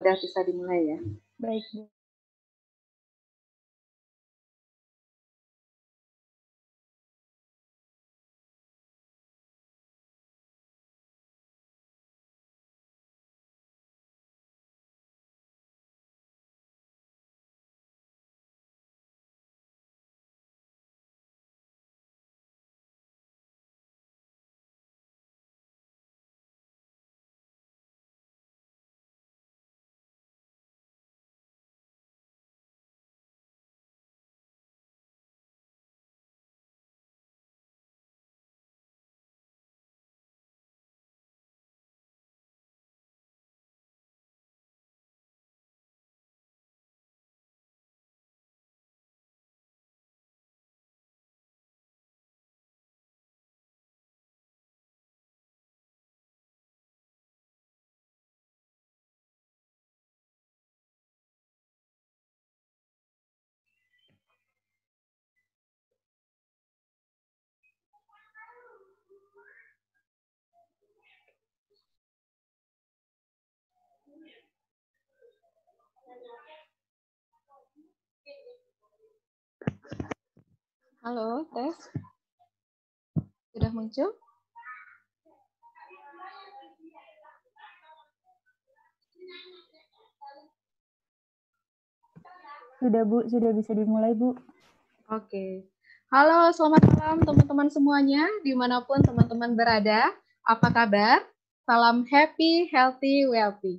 sudah bisa dimulai ya. Baik, Halo, tes. Sudah muncul? Sudah, Bu. Sudah bisa dimulai, Bu. Oke. Halo, selamat malam teman-teman semuanya, dimanapun teman-teman berada. Apa kabar? Salam happy, healthy, wealthy.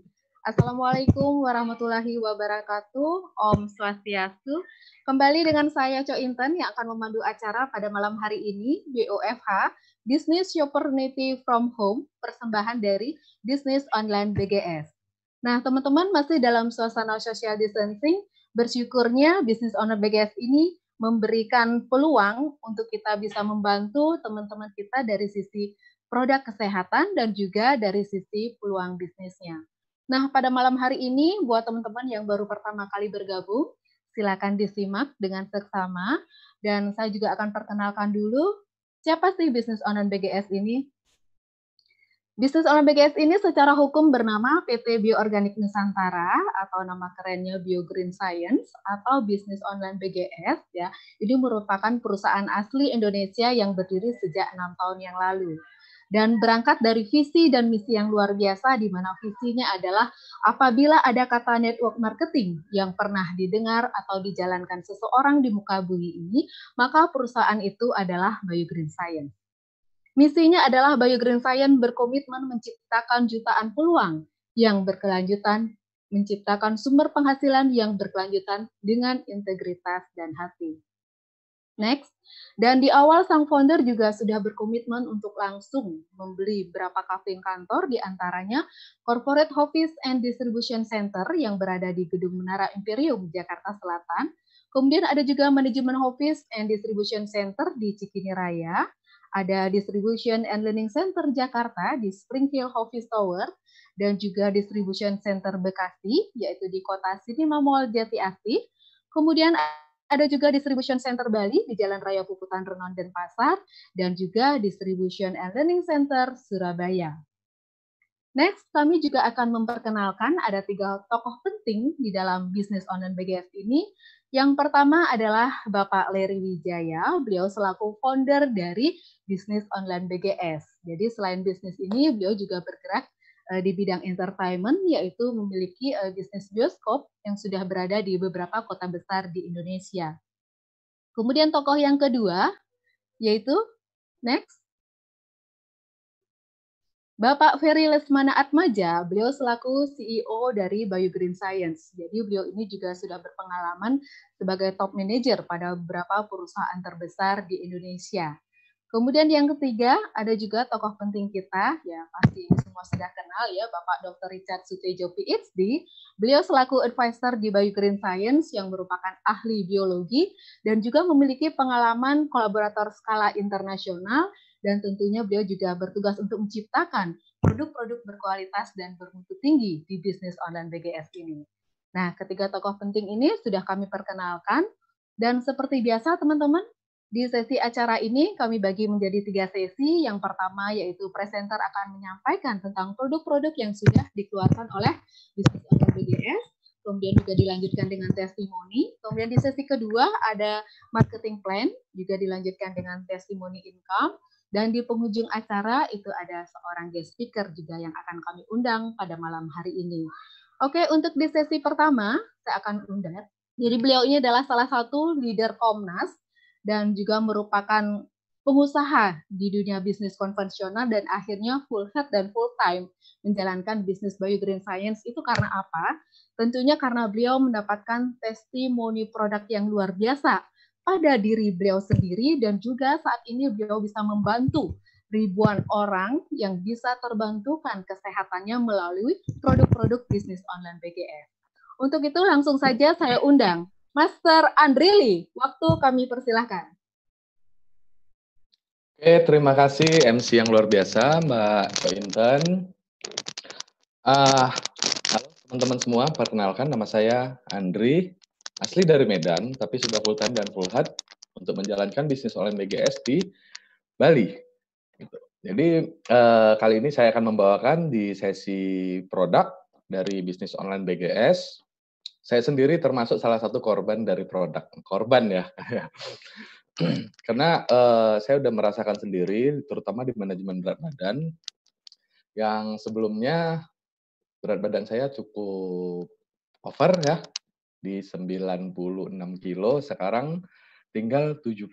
Assalamualaikum warahmatullahi wabarakatuh, Om Swastiastu. Kembali dengan saya Cho Inten yang akan memandu acara pada malam hari ini, BOFH, Business Opportunity from Home, persembahan dari Business Online BGS. Nah, teman-teman masih dalam suasana social distancing, bersyukurnya Business Owner BGS ini memberikan peluang untuk kita bisa membantu teman-teman kita dari sisi produk kesehatan dan juga dari sisi peluang bisnisnya. Nah, pada malam hari ini, buat teman-teman yang baru pertama kali bergabung, silakan disimak dengan seksama. Dan saya juga akan perkenalkan dulu siapa sih bisnis online BGS ini. Bisnis online BGS ini secara hukum bernama PT Bioorganik Nusantara atau nama kerennya Bio Green Science atau bisnis online BGS ya. Ini merupakan perusahaan asli Indonesia yang berdiri sejak enam tahun yang lalu dan berangkat dari visi dan misi yang luar biasa di mana visinya adalah apabila ada kata network marketing yang pernah didengar atau dijalankan seseorang di muka bumi ini, maka perusahaan itu adalah BioGreen Green Science. Misinya adalah BioGreen Green Science berkomitmen menciptakan jutaan peluang yang berkelanjutan, menciptakan sumber penghasilan yang berkelanjutan dengan integritas dan hati. Next, dan di awal sang founder juga sudah berkomitmen untuk langsung membeli beberapa kafe kantor di antaranya Corporate Office and Distribution Center yang berada di Gedung Menara Imperium Jakarta Selatan. Kemudian ada juga Management Office and Distribution Center di Cikini Raya, ada Distribution and Learning Center Jakarta di Spring Office Tower, dan juga Distribution Center Bekasi, yaitu di kota Sinema Mall Jati Asih. Kemudian ada juga Distribution Center Bali di Jalan Raya Puputan Renon dan Pasar, dan juga Distribution and Learning Center Surabaya. Next, kami juga akan memperkenalkan ada tiga tokoh penting di dalam bisnis online BGS ini. Yang pertama adalah Bapak Leri Wijaya, beliau selaku founder dari bisnis online BGS. Jadi selain bisnis ini, beliau juga bergerak Eh, di bidang entertainment yaitu memiliki eh, bisnis bioskop yang sudah berada di beberapa kota besar di Indonesia. Kemudian tokoh yang kedua yaitu next Bapak Ferry Lesmana Atmaja, beliau selaku CEO dari Bayu Green Science. Jadi beliau ini juga sudah berpengalaman sebagai top manager pada beberapa perusahaan terbesar di Indonesia. Kemudian yang ketiga, ada juga tokoh penting kita, ya pasti semua sudah kenal ya, Bapak Dr. Richard Sutejo PhD. Beliau selaku advisor di Bayu Green Science yang merupakan ahli biologi dan juga memiliki pengalaman kolaborator skala internasional dan tentunya beliau juga bertugas untuk menciptakan produk-produk berkualitas dan bermutu tinggi di bisnis online BGS ini. Nah, ketiga tokoh penting ini sudah kami perkenalkan dan seperti biasa teman-teman, di sesi acara ini kami bagi menjadi tiga sesi. Yang pertama yaitu presenter akan menyampaikan tentang produk-produk yang sudah dikeluarkan oleh bisnis owner BDS. Kemudian juga dilanjutkan dengan testimoni. Kemudian di sesi kedua ada marketing plan, juga dilanjutkan dengan testimoni income. Dan di penghujung acara itu ada seorang guest speaker juga yang akan kami undang pada malam hari ini. Oke, untuk di sesi pertama saya akan undang. Jadi beliau ini adalah salah satu leader Komnas dan juga merupakan pengusaha di dunia bisnis konvensional dan akhirnya full head dan full time menjalankan bisnis bio green science itu karena apa? Tentunya karena beliau mendapatkan testimoni produk yang luar biasa pada diri beliau sendiri dan juga saat ini beliau bisa membantu ribuan orang yang bisa terbantukan kesehatannya melalui produk-produk bisnis online BGF. Untuk itu langsung saja saya undang Master Andrili, waktu kami persilahkan. Oke, terima kasih MC yang luar biasa, Mbak Intan. Uh, halo teman-teman semua, perkenalkan nama saya Andri, asli dari Medan, tapi sudah full time dan full hat untuk menjalankan bisnis online BGS di Bali. Gitu. Jadi uh, kali ini saya akan membawakan di sesi produk dari bisnis online BGS saya sendiri termasuk salah satu korban dari produk. Korban ya. Karena uh, saya sudah merasakan sendiri, terutama di manajemen berat badan, yang sebelumnya berat badan saya cukup over ya, di 96 kilo, sekarang tinggal 71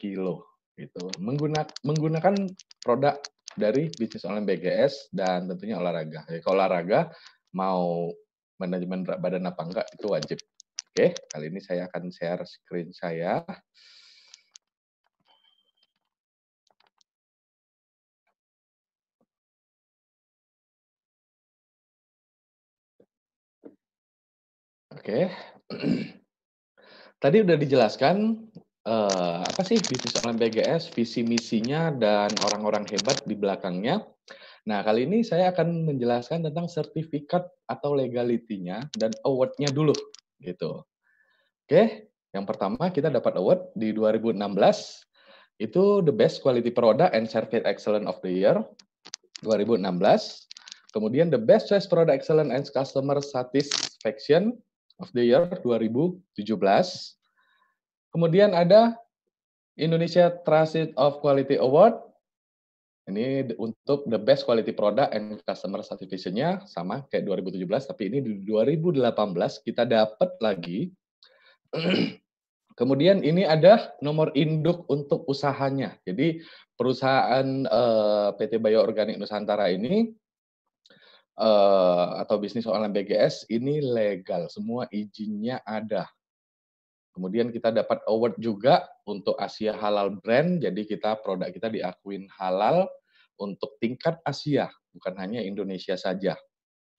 kilo gitu. Menggunakan menggunakan produk dari bisnis online BGS dan tentunya olahraga. Jadi kalau olahraga mau manajemen berat badan apa enggak itu wajib. Oke, kali ini saya akan share screen saya. Oke. Tadi udah dijelaskan uh, apa sih bisnis online BGS, visi misinya dan orang-orang hebat di belakangnya. Nah, kali ini saya akan menjelaskan tentang sertifikat atau legalitinya dan award-nya dulu gitu. Oke, yang pertama kita dapat award di 2016 itu the best quality product and service excellent of the year 2016. Kemudian the best choice product excellent and customer satisfaction of the year 2017. Kemudian ada Indonesia Transit of Quality Award ini untuk the best quality product and customer satisfaction-nya sama kayak 2017, tapi ini di 2018 kita dapat lagi. Kemudian ini ada nomor induk untuk usahanya. Jadi perusahaan eh, PT Bio Organik Nusantara ini eh, atau bisnis online BGS ini legal, semua izinnya ada. Kemudian kita dapat award juga untuk Asia Halal Brand, jadi kita produk kita diakuin halal untuk tingkat Asia, bukan hanya Indonesia saja.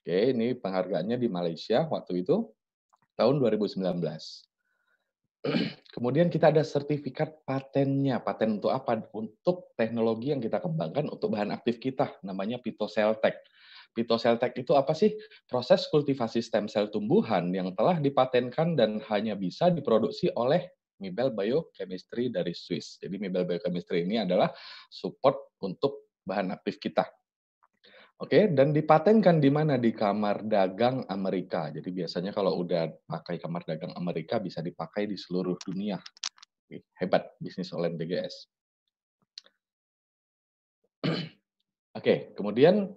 Oke, ini penghargaannya di Malaysia waktu itu tahun 2019. Kemudian kita ada sertifikat patennya. Paten untuk apa? Untuk teknologi yang kita kembangkan untuk bahan aktif kita, namanya Pitoceltech. Pitoceltech itu apa sih? Proses kultivasi stem cell tumbuhan yang telah dipatenkan dan hanya bisa diproduksi oleh Mibel Biochemistry dari Swiss. Jadi Mibel Biochemistry ini adalah support untuk bahan aktif kita. Oke, dan dipatenkan di mana? Di kamar dagang Amerika. Jadi biasanya kalau udah pakai kamar dagang Amerika bisa dipakai di seluruh dunia. Okay, hebat bisnis online BGS. Oke, kemudian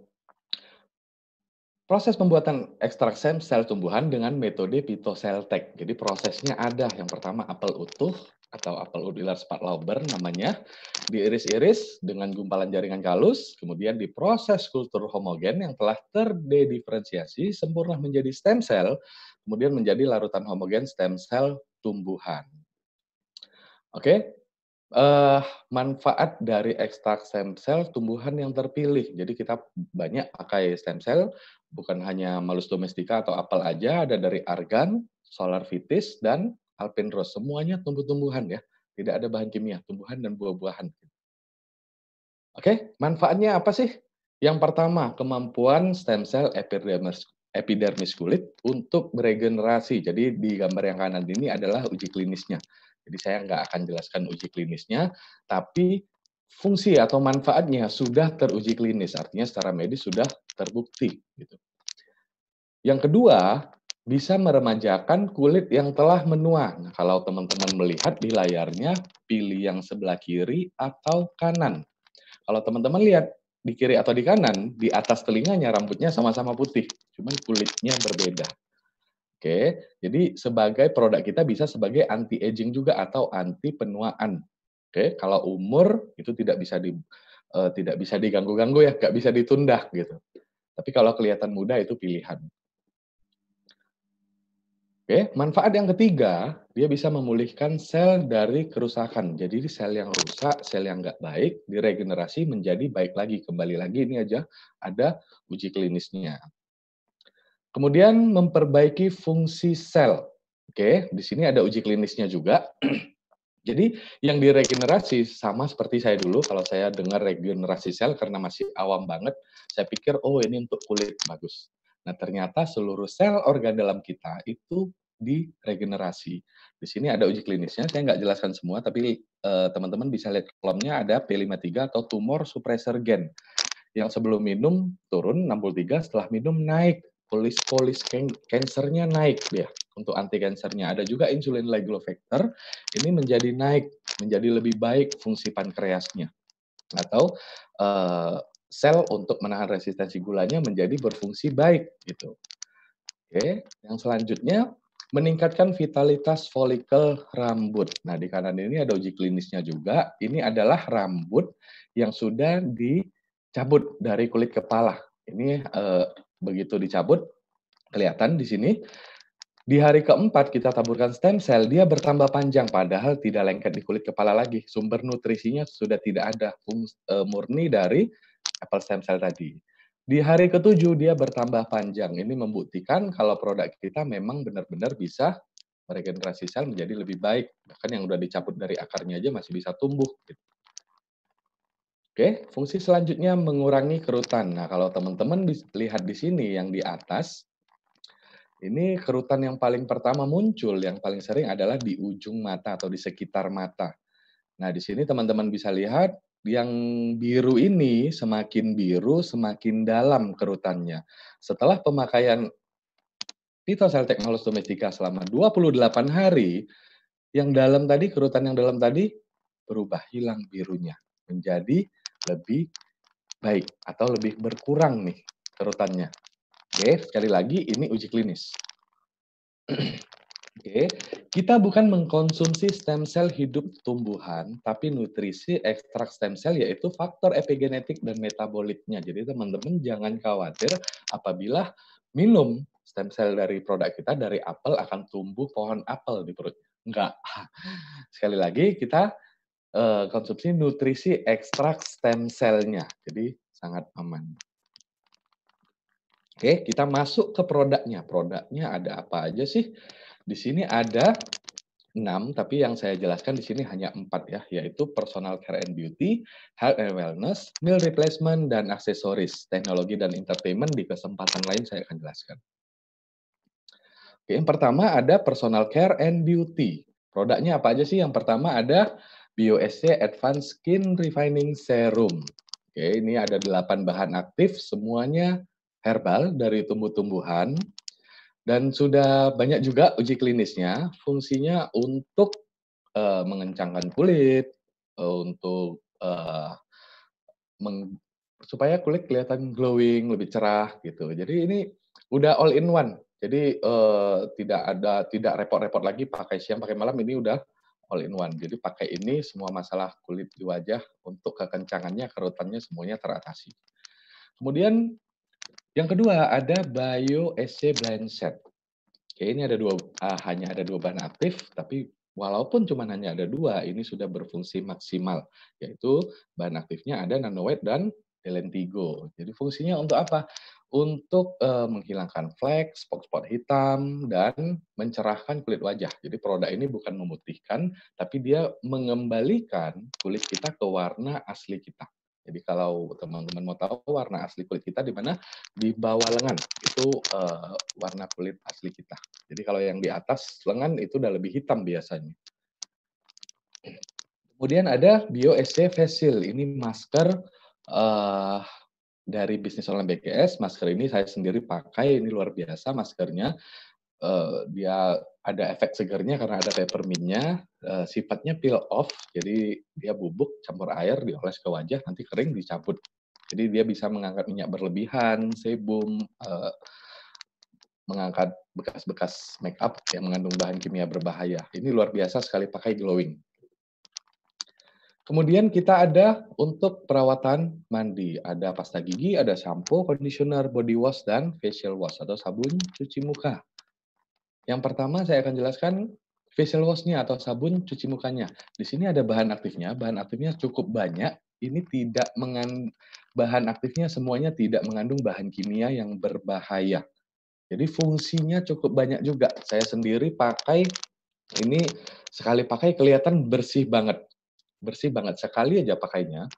proses pembuatan ekstrak stem sel tumbuhan dengan metode pitoseltek. Jadi prosesnya ada. Yang pertama apel utuh, atau apel udilar spat lauber namanya, diiris-iris dengan gumpalan jaringan kalus, kemudian diproses kultur homogen yang telah terdediferensiasi sempurna menjadi stem cell, kemudian menjadi larutan homogen stem cell tumbuhan. Oke, uh, manfaat dari ekstrak stem cell tumbuhan yang terpilih. Jadi kita banyak pakai stem cell, bukan hanya malus domestika atau apel aja, ada dari argan, solar vitis, dan alpenrose, semuanya tumbuh-tumbuhan ya. Tidak ada bahan kimia, tumbuhan dan buah-buahan. Oke, manfaatnya apa sih? Yang pertama, kemampuan stem cell epidermis, epidermis kulit untuk regenerasi. Jadi di gambar yang kanan ini adalah uji klinisnya. Jadi saya nggak akan jelaskan uji klinisnya, tapi fungsi atau manfaatnya sudah teruji klinis, artinya secara medis sudah terbukti. Gitu. Yang kedua, bisa meremajakan kulit yang telah menua. Nah, kalau teman-teman melihat di layarnya, pilih yang sebelah kiri atau kanan. Kalau teman-teman lihat di kiri atau di kanan, di atas telinganya rambutnya sama-sama putih, cuman kulitnya berbeda. Oke, jadi sebagai produk kita bisa sebagai anti aging juga atau anti penuaan. Oke, kalau umur itu tidak bisa di eh, tidak bisa diganggu-ganggu ya, nggak bisa ditunda gitu. Tapi kalau kelihatan muda itu pilihan. Oke, manfaat yang ketiga, dia bisa memulihkan sel dari kerusakan. Jadi sel yang rusak, sel yang nggak baik, diregenerasi menjadi baik lagi. Kembali lagi ini aja ada uji klinisnya. Kemudian memperbaiki fungsi sel. Oke, di sini ada uji klinisnya juga. Jadi yang diregenerasi sama seperti saya dulu kalau saya dengar regenerasi sel karena masih awam banget, saya pikir oh ini untuk kulit bagus. Nah, ternyata seluruh sel organ dalam kita itu diregenerasi. Di sini ada uji klinisnya, saya nggak jelaskan semua, tapi eh, teman-teman eh, bisa lihat kolomnya ada P53 atau tumor suppressor gen. Yang sebelum minum turun 63, setelah minum naik. Polis-polis kansernya naik ya Untuk anti kansernya ada juga insulin factor. Ini menjadi naik, menjadi lebih baik fungsi pankreasnya atau uh, sel untuk menahan resistensi gulanya menjadi berfungsi baik gitu. Oke, yang selanjutnya meningkatkan vitalitas folikel rambut. Nah, di kanan ini ada uji klinisnya juga. Ini adalah rambut yang sudah dicabut dari kulit kepala. Ini eh, begitu dicabut kelihatan di sini di hari keempat kita taburkan stem cell, dia bertambah panjang padahal tidak lengket di kulit kepala lagi. Sumber nutrisinya sudah tidak ada, eh, murni dari apple stem cell tadi. Di hari ketujuh dia bertambah panjang. Ini membuktikan kalau produk kita memang benar-benar bisa meregenerasi sel menjadi lebih baik. Bahkan yang udah dicabut dari akarnya aja masih bisa tumbuh. Gitu. Oke, fungsi selanjutnya mengurangi kerutan. Nah, kalau teman-teman lihat di sini yang di atas, ini kerutan yang paling pertama muncul, yang paling sering adalah di ujung mata atau di sekitar mata. Nah, di sini teman-teman bisa lihat yang biru ini semakin biru semakin dalam kerutannya. Setelah pemakaian fitosel Technolus domestika selama 28 hari, yang dalam tadi kerutan yang dalam tadi berubah hilang birunya menjadi lebih baik atau lebih berkurang nih kerutannya. Oke, sekali lagi ini uji klinis. Oke, kita bukan mengkonsumsi stem cell hidup tumbuhan, tapi nutrisi ekstrak stem cell yaitu faktor epigenetik dan metaboliknya. Jadi teman-teman jangan khawatir apabila minum stem cell dari produk kita dari apel akan tumbuh pohon apel di perut. Enggak. Sekali lagi kita eh, konsumsi nutrisi ekstrak stem cell-nya. Jadi sangat aman. Oke, kita masuk ke produknya. Produknya ada apa aja sih? Di sini ada enam tapi yang saya jelaskan di sini hanya empat ya, yaitu personal care and beauty, health and wellness, meal replacement, dan aksesoris, teknologi dan entertainment di kesempatan lain saya akan jelaskan. Oke, yang pertama ada personal care and beauty. Produknya apa aja sih? Yang pertama ada Bosc Advanced Skin Refining Serum. Oke, ini ada delapan bahan aktif, semuanya herbal dari tumbuh-tumbuhan. Dan sudah banyak juga uji klinisnya, fungsinya untuk uh, mengencangkan kulit, eh, untuk uh, meng, supaya kulit kelihatan glowing, lebih cerah gitu. Jadi ini udah all in one. Jadi uh, tidak ada tidak repot-repot lagi pakai siang pakai malam ini udah all in one. Jadi pakai ini semua masalah kulit di wajah untuk kekencangannya, kerutannya semuanya teratasi. Kemudian yang kedua ada bio SC blind set. Oke, ini ada dua ah, hanya ada dua bahan aktif, tapi walaupun cuma hanya ada dua, ini sudah berfungsi maksimal, yaitu bahan aktifnya ada nanowet dan delentigo. Jadi fungsinya untuk apa? Untuk eh, menghilangkan flek, spot-spot hitam, dan mencerahkan kulit wajah. Jadi produk ini bukan memutihkan, tapi dia mengembalikan kulit kita ke warna asli kita. Jadi kalau teman-teman mau tahu warna asli kulit kita di mana di bawah lengan itu uh, warna kulit asli kita. Jadi kalau yang di atas lengan itu udah lebih hitam biasanya. Kemudian ada BioSC Facial. Ini masker uh, dari bisnis online BKS. Masker ini saya sendiri pakai, ini luar biasa maskernya. Eh, dia ada efek segernya karena ada peppermintnya, uh, sifatnya peel off, jadi dia bubuk campur air dioles ke wajah, nanti kering dicabut. Jadi dia bisa mengangkat minyak berlebihan, sebum, uh, mengangkat bekas-bekas make up yang mengandung bahan kimia berbahaya. Ini luar biasa sekali pakai glowing. Kemudian kita ada untuk perawatan mandi, ada pasta gigi, ada shampoo, conditioner, body wash dan facial wash atau sabun cuci muka. Yang pertama saya akan jelaskan facial wash-nya atau sabun cuci mukanya. Di sini ada bahan aktifnya. Bahan aktifnya cukup banyak. Ini tidak mengandung bahan aktifnya semuanya tidak mengandung bahan kimia yang berbahaya. Jadi fungsinya cukup banyak juga. Saya sendiri pakai ini sekali pakai kelihatan bersih banget. Bersih banget sekali aja pakainya.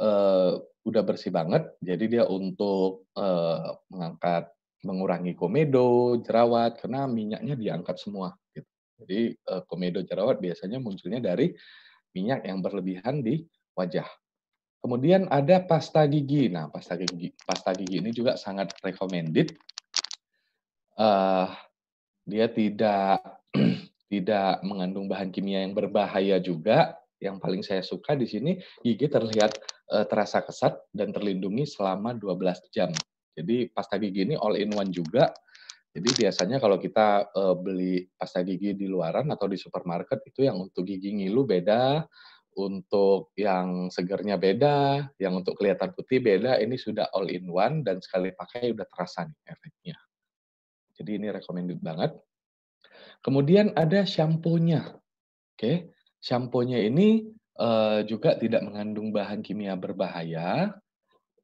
Uh, udah bersih banget, jadi dia untuk uh, mengangkat mengurangi komedo, jerawat karena minyaknya diangkat semua. Gitu. Jadi eh, komedo jerawat biasanya munculnya dari minyak yang berlebihan di wajah. Kemudian ada pasta gigi. Nah, pasta gigi, pasta gigi ini juga sangat recommended. Uh, dia tidak tidak mengandung bahan kimia yang berbahaya juga. Yang paling saya suka di sini gigi terlihat eh, terasa kesat dan terlindungi selama 12 jam jadi pasta gigi ini all in one juga. Jadi biasanya kalau kita uh, beli pasta gigi di luaran atau di supermarket itu yang untuk gigi ngilu beda, untuk yang segernya beda, yang untuk kelihatan putih beda. Ini sudah all in one dan sekali pakai udah terasa nih efeknya. Jadi ini recommended banget. Kemudian ada shampoo-nya. Oke, okay. shampoo-nya ini uh, juga tidak mengandung bahan kimia berbahaya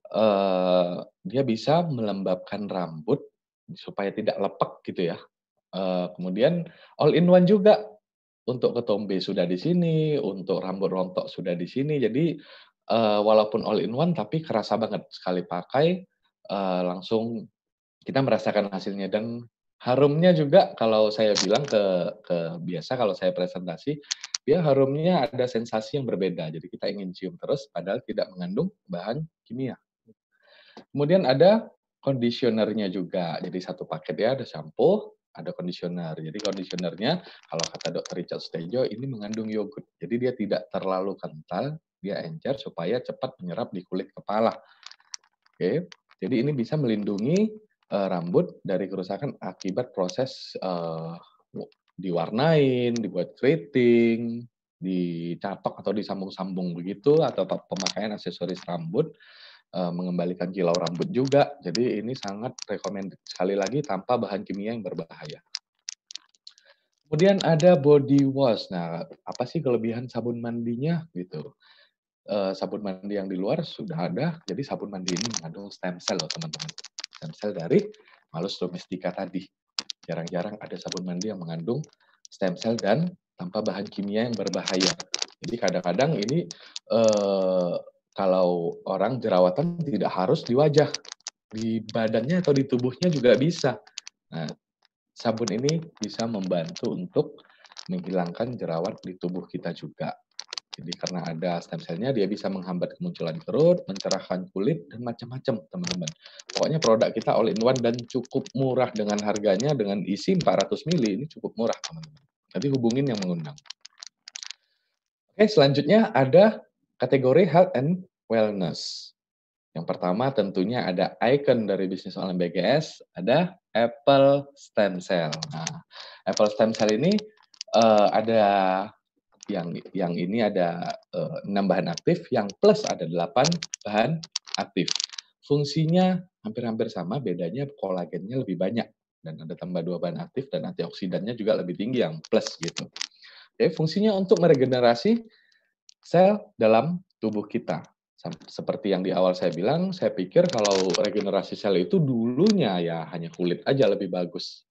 Eh, dia bisa melembabkan rambut supaya tidak lepek gitu ya. Eh, kemudian all in one juga untuk ketombe sudah di sini, untuk rambut rontok sudah di sini. Jadi eh, walaupun all in one tapi kerasa banget sekali pakai langsung kita merasakan hasilnya dan harumnya juga kalau saya bilang ke ke biasa kalau saya presentasi dia harumnya ada sensasi yang berbeda. Jadi kita ingin cium terus padahal tidak mengandung bahan kimia. Kemudian ada kondisionernya juga. Jadi satu paket ya, ada shampoo, ada kondisioner. Jadi kondisionernya, kalau kata dokter Richard Stejo ini mengandung yogurt. Jadi dia tidak terlalu kental, dia encer supaya cepat menyerap di kulit kepala. Oke. Jadi ini bisa melindungi eh, rambut dari kerusakan akibat proses uh, diwarnain, dibuat keriting, dicatok atau disambung-sambung begitu atau pemakaian aksesoris rambut Eh, mengembalikan kilau rambut juga. Jadi ini sangat recommended sekali lagi tanpa bahan kimia yang berbahaya. Kemudian ada body wash. Nah, apa sih kelebihan sabun mandinya gitu? Eh, sabun mandi yang di luar sudah ada, jadi sabun mandi ini mengandung stem cell loh teman-teman. Stem cell dari malus domestika tadi. Jarang-jarang ada sabun mandi yang mengandung stem cell dan tanpa bahan kimia yang berbahaya. Jadi kadang-kadang ini eh, kalau orang jerawatan tidak harus di wajah, di badannya atau di tubuhnya juga bisa. Nah, sabun ini bisa membantu untuk menghilangkan jerawat di tubuh kita juga. Jadi karena ada stem cell-nya, dia bisa menghambat kemunculan kerut, mencerahkan kulit, dan macam-macam, teman-teman. Pokoknya produk kita all in one dan cukup murah dengan harganya, dengan isi 400 mili, ini cukup murah, teman-teman. Nanti hubungin yang mengundang. Oke, selanjutnya ada Kategori Health and Wellness. Yang pertama tentunya ada icon dari bisnis online BGS, ada Apple Stem Cell. Nah, Apple Stem Cell ini uh, ada yang yang ini ada eh, enam uh, bahan aktif, yang plus ada 8 bahan aktif. Fungsinya hampir-hampir sama, bedanya kolagennya lebih banyak dan ada tambah dua bahan aktif dan antioksidannya juga lebih tinggi yang plus gitu. Jadi fungsinya untuk meregenerasi sel dalam tubuh kita. Seperti yang di awal saya bilang, saya pikir kalau regenerasi sel itu dulunya ya hanya kulit aja lebih bagus.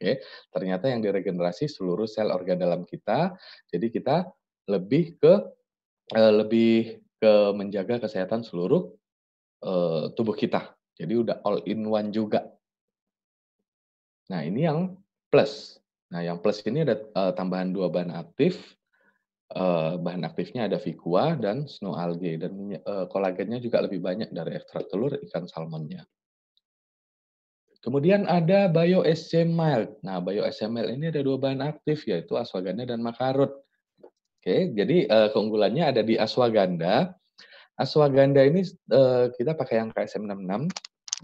Oke, ternyata yang diregenerasi seluruh sel organ dalam kita. Jadi kita lebih ke eh, lebih ke menjaga kesehatan seluruh eh, tubuh kita. Jadi udah all in one juga. Nah, ini yang plus. Nah, yang plus ini ada eh, tambahan dua bahan aktif Eh, bahan aktifnya ada vikua dan snow algae dan eh, kolagennya juga lebih banyak dari ekstrak telur ikan salmonnya. Kemudian ada Bio mild. Nah, Bio bioSML ini ada dua bahan aktif yaitu aswaganda dan makarut. Oke, jadi eh, keunggulannya ada di aswaganda. Aswaganda ini kita pakai yang KSM66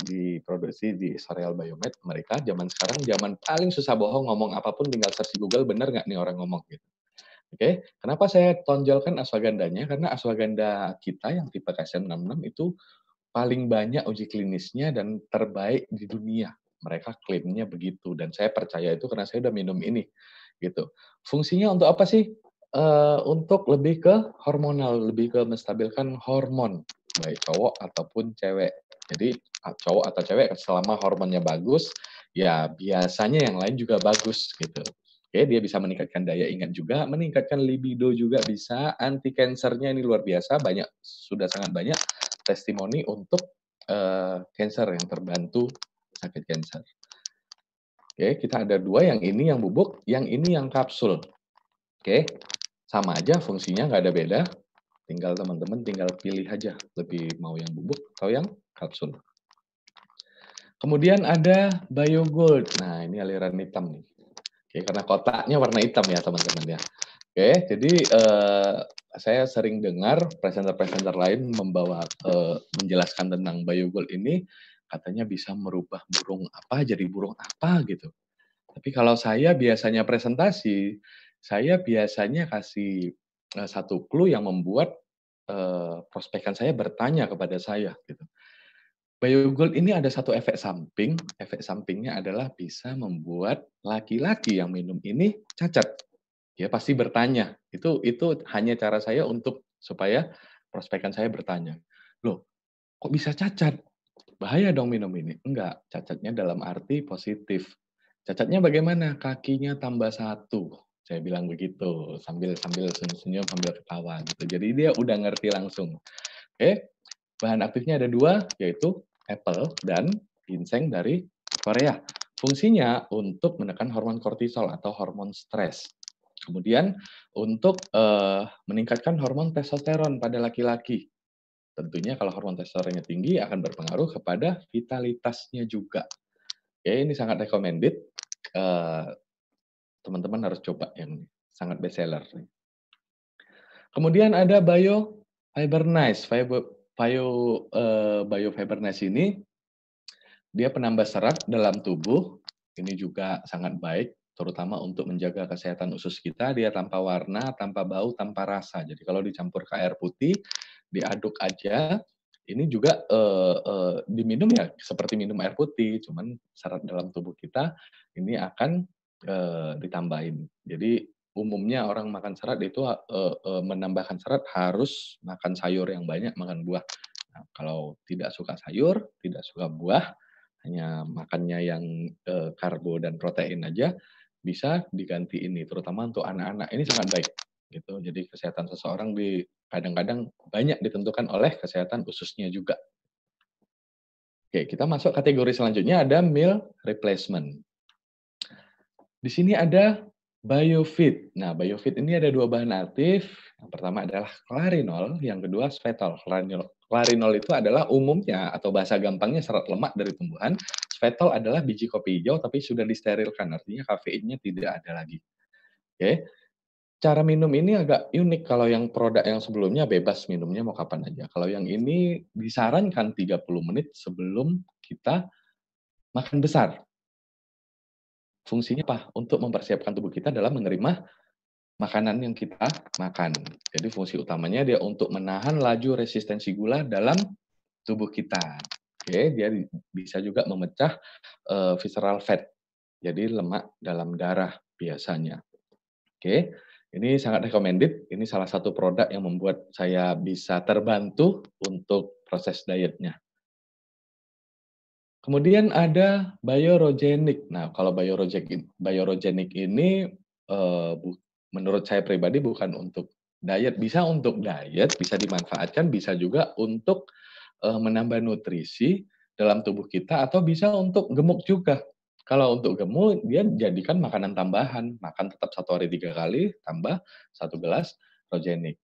diproduksi di Soreal Biomed. Mereka zaman sekarang zaman paling susah bohong ngomong apapun tinggal search di Google benar nggak nih orang ngomong gitu. Oke, okay? kenapa saya tonjolkan aswagandanya? Karena aswaganda kita yang tipe KSM66 itu paling banyak uji klinisnya dan terbaik di dunia. Mereka klaimnya begitu dan saya percaya itu karena saya udah minum ini gitu. Fungsinya untuk apa sih? Uh, untuk lebih ke hormonal, lebih ke menstabilkan hormon baik cowok ataupun cewek. Jadi cowok atau cewek selama hormonnya bagus, ya biasanya yang lain juga bagus gitu. Oke, dia bisa meningkatkan daya ingat juga, meningkatkan libido juga bisa, anti kansernya ini luar biasa, banyak sudah sangat banyak testimoni untuk kanker eh, uh, yang terbantu sakit kanker. Oke, kita ada dua yang ini yang bubuk, yang ini yang kapsul. Oke, sama aja fungsinya nggak ada beda. Tinggal teman-teman tinggal pilih aja lebih mau yang bubuk atau yang kapsul. Kemudian ada biogold. Nah, ini aliran hitam nih. Oke, karena kotaknya warna hitam ya teman-teman ya. Oke, jadi eh, saya sering dengar presenter-presenter lain membawa eh, menjelaskan tentang biogold ini katanya bisa merubah burung apa jadi burung apa gitu. Tapi kalau saya biasanya presentasi, saya biasanya kasih eh, satu clue yang membuat eh, prospekan saya bertanya kepada saya gitu. Biogold ini ada satu efek samping. Efek sampingnya adalah bisa membuat laki-laki yang minum ini cacat. Dia pasti bertanya. Itu itu hanya cara saya untuk supaya prospekan saya bertanya. Loh, kok bisa cacat? Bahaya dong minum ini. Enggak, cacatnya dalam arti positif. Cacatnya bagaimana? Kakinya tambah satu. Saya bilang begitu sambil sambil senyum-senyum sambil ketawa gitu. Jadi dia udah ngerti langsung. Oke, Bahan aktifnya ada dua, yaitu apple dan ginseng dari Korea. Fungsinya untuk menekan hormon kortisol atau hormon stres. Kemudian untuk uh, meningkatkan hormon testosteron pada laki-laki. Tentunya kalau hormon testosteronnya tinggi akan berpengaruh kepada vitalitasnya juga. Oke, ini sangat recommended. Eh, teman-teman uh, harus coba yang sangat best seller. Kemudian ada bio fiber nice. Fiber, bio uh, ini dia penambah serat dalam tubuh. Ini juga sangat baik terutama untuk menjaga kesehatan usus kita. Dia tanpa warna, tanpa bau, tanpa rasa. Jadi kalau dicampur ke air putih, diaduk aja. Ini juga eh, eh, diminum ya seperti minum air putih, cuman serat dalam tubuh kita ini akan eh, ditambahin. Jadi umumnya orang makan serat itu uh, uh, menambahkan serat harus makan sayur yang banyak, makan buah. Nah, kalau tidak suka sayur, tidak suka buah, hanya makannya yang uh, karbo dan protein aja, bisa diganti ini, terutama untuk anak-anak. Ini sangat baik gitu. Jadi kesehatan seseorang di kadang-kadang banyak ditentukan oleh kesehatan ususnya juga. Oke, kita masuk kategori selanjutnya ada meal replacement. Di sini ada Biofit. Nah, biofit ini ada dua bahan aktif. Yang pertama adalah klarinol, yang kedua svetol. Klarinol, klarinol itu adalah umumnya atau bahasa gampangnya serat lemak dari tumbuhan. Svetol adalah biji kopi hijau tapi sudah disterilkan, artinya kafeinnya tidak ada lagi. Oke. Cara minum ini agak unik kalau yang produk yang sebelumnya bebas minumnya mau kapan aja. Kalau yang ini disarankan 30 menit sebelum kita makan besar. Fungsinya apa? Untuk mempersiapkan tubuh kita dalam menerima makanan yang kita makan. Jadi fungsi utamanya dia untuk menahan laju resistensi gula dalam tubuh kita. Oke, dia bisa juga memecah uh, visceral fat. Jadi lemak dalam darah biasanya. Oke. Ini sangat recommended. Ini salah satu produk yang membuat saya bisa terbantu untuk proses dietnya. Kemudian ada biorogenik. Nah, kalau biorogenik, biorogenik ini uh, menurut saya pribadi bukan untuk diet. Bisa untuk diet, bisa dimanfaatkan, bisa juga untuk uh, menambah nutrisi dalam tubuh kita atau bisa untuk gemuk juga. Kalau untuk gemuk, dia jadikan makanan tambahan. Makan tetap satu hari tiga kali, tambah satu gelas rogenik.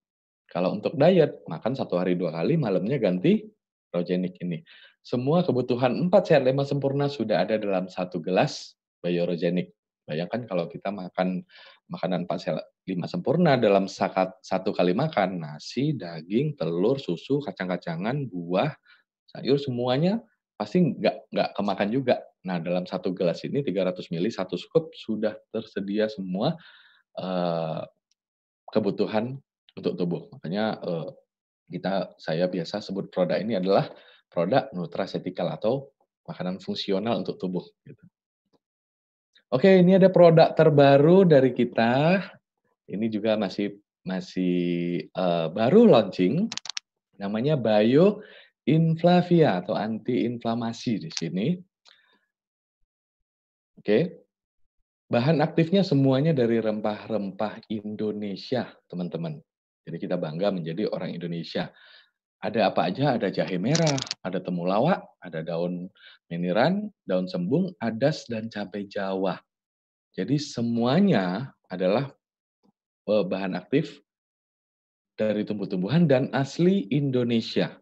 Kalau untuk diet, makan satu hari dua kali, malamnya ganti rogenik ini. Semua kebutuhan empat sehat 5 sempurna sudah ada dalam satu gelas biorogenik. Bayangkan kalau kita makan makanan empat sehat 5 sempurna dalam satu kali makan nasi, daging, telur, susu, kacang-kacangan, buah, sayur semuanya pasti nggak nggak kemakan juga. Nah dalam satu gelas ini 300 mili satu scoop sudah tersedia semua uh, kebutuhan untuk tubuh. Makanya uh, kita saya biasa sebut produk ini adalah produk nutraceutical atau makanan fungsional untuk tubuh. Gitu. Oke, ini ada produk terbaru dari kita. Ini juga masih masih uh, baru launching. Namanya Bio Inflavia atau anti-inflamasi di sini. Oke. Bahan aktifnya semuanya dari rempah-rempah Indonesia, teman-teman. Jadi kita bangga menjadi orang Indonesia ada apa aja, ada jahe merah, ada temulawak, ada daun meniran, daun sembung, adas, dan cabai jawa. Jadi semuanya adalah e, bahan aktif dari tumbuh-tumbuhan dan asli Indonesia.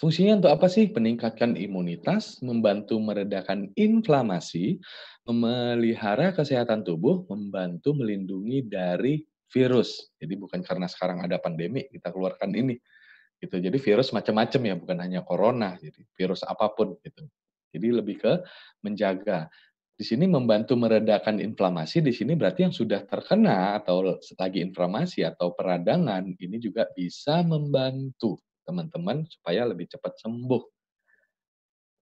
Fungsinya untuk apa sih? Meningkatkan imunitas, membantu meredakan inflamasi, memelihara kesehatan tubuh, membantu melindungi dari virus. Jadi bukan karena sekarang ada pandemi kita keluarkan ini, gitu. Jadi virus macam-macam ya, bukan hanya corona, jadi virus apapun gitu. Jadi lebih ke menjaga. Di sini membantu meredakan inflamasi, di sini berarti yang sudah terkena atau lagi inflamasi atau peradangan ini juga bisa membantu teman-teman supaya lebih cepat sembuh.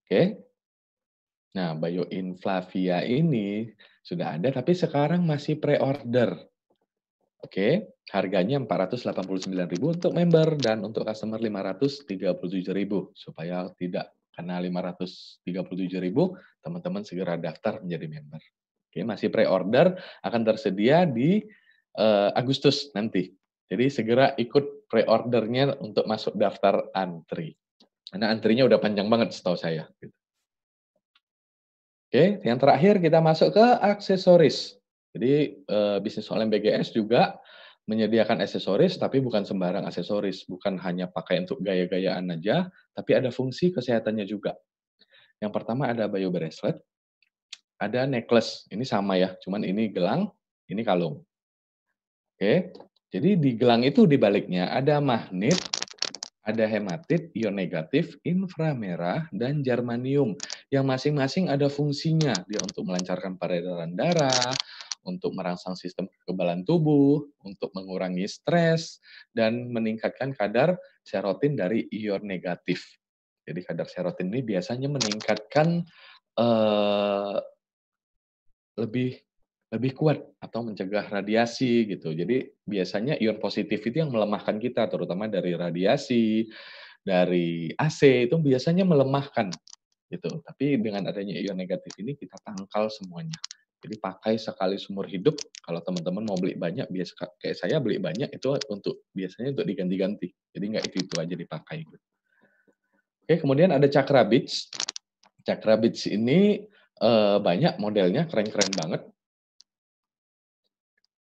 Oke. Nah, bioinflavia ini sudah ada tapi sekarang masih pre-order. Oke, harganya 489.000 untuk member dan untuk customer 537.000 supaya tidak karena 537.000 teman-teman segera daftar menjadi member. Oke, masih pre-order akan tersedia di uh, Agustus nanti. Jadi segera ikut pre-ordernya untuk masuk daftar antri. Karena antrinya udah panjang banget setahu saya. Gitu. Oke, yang terakhir kita masuk ke aksesoris. Jadi uh, bisnis online BGS juga menyediakan aksesoris tapi bukan sembarang aksesoris, bukan hanya pakai untuk gaya-gayaan aja, tapi ada fungsi kesehatannya juga. Yang pertama ada bio bracelet, ada necklace. Ini sama ya, cuman ini gelang, ini kalung. Oke. Jadi di gelang itu dibaliknya ada magnet, ada hematit, ion negatif, inframerah, dan germanium yang masing-masing ada fungsinya. Dia untuk melancarkan peredaran darah, untuk merangsang sistem kekebalan tubuh, untuk mengurangi stres, dan meningkatkan kadar serotin dari ion negatif. Jadi kadar serotin ini biasanya meningkatkan uh, lebih lebih kuat atau mencegah radiasi gitu. Jadi biasanya ion positif itu yang melemahkan kita, terutama dari radiasi, dari AC itu biasanya melemahkan gitu. Tapi dengan adanya ion negatif ini kita tangkal semuanya. Jadi pakai sekali seumur hidup. Kalau teman-teman mau beli banyak, biasa kayak saya beli banyak itu untuk biasanya untuk diganti-ganti. Jadi nggak itu itu aja dipakai. Gitu. Oke, kemudian ada Cakra beads. Cakra beads ini eh, banyak modelnya, keren-keren banget.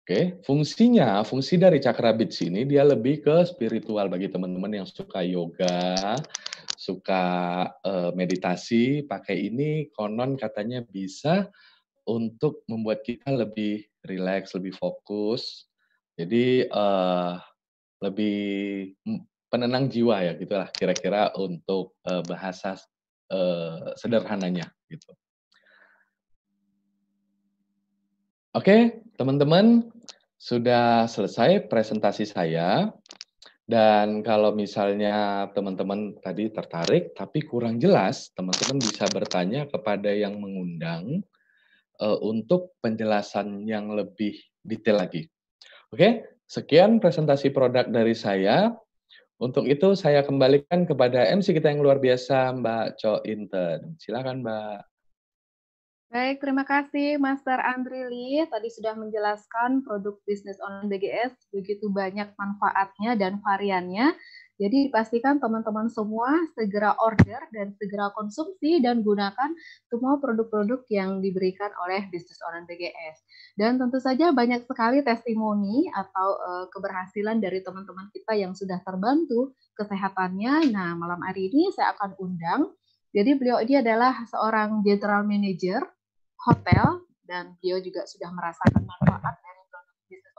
Oke, fungsinya, fungsi dari Cakra Beach ini dia lebih ke spiritual bagi teman-teman yang suka yoga, suka uh, meditasi. Pakai ini konon katanya bisa untuk membuat kita lebih rileks, lebih fokus. Jadi uh, lebih penenang jiwa ya gitulah kira-kira untuk uh, bahasa uh, sederhananya gitu. Oke, teman-teman sudah selesai presentasi saya. Dan kalau misalnya teman-teman tadi tertarik tapi kurang jelas, teman-teman bisa bertanya kepada yang mengundang uh, untuk penjelasan yang lebih detail lagi. Oke, sekian presentasi produk dari saya. Untuk itu saya kembalikan kepada MC kita yang luar biasa, Mbak Co Inten. Silakan, Mbak. Baik, terima kasih Master Andri Lee. Tadi sudah menjelaskan produk bisnis online BGS begitu banyak manfaatnya dan variannya. Jadi pastikan teman-teman semua segera order dan segera konsumsi dan gunakan semua produk-produk yang diberikan oleh bisnis orang BGS. Dan tentu saja banyak sekali testimoni atau uh, keberhasilan dari teman-teman kita yang sudah terbantu kesehatannya. Nah, malam hari ini saya akan undang. Jadi beliau ini adalah seorang general manager hotel dan beliau juga sudah merasakan manfaat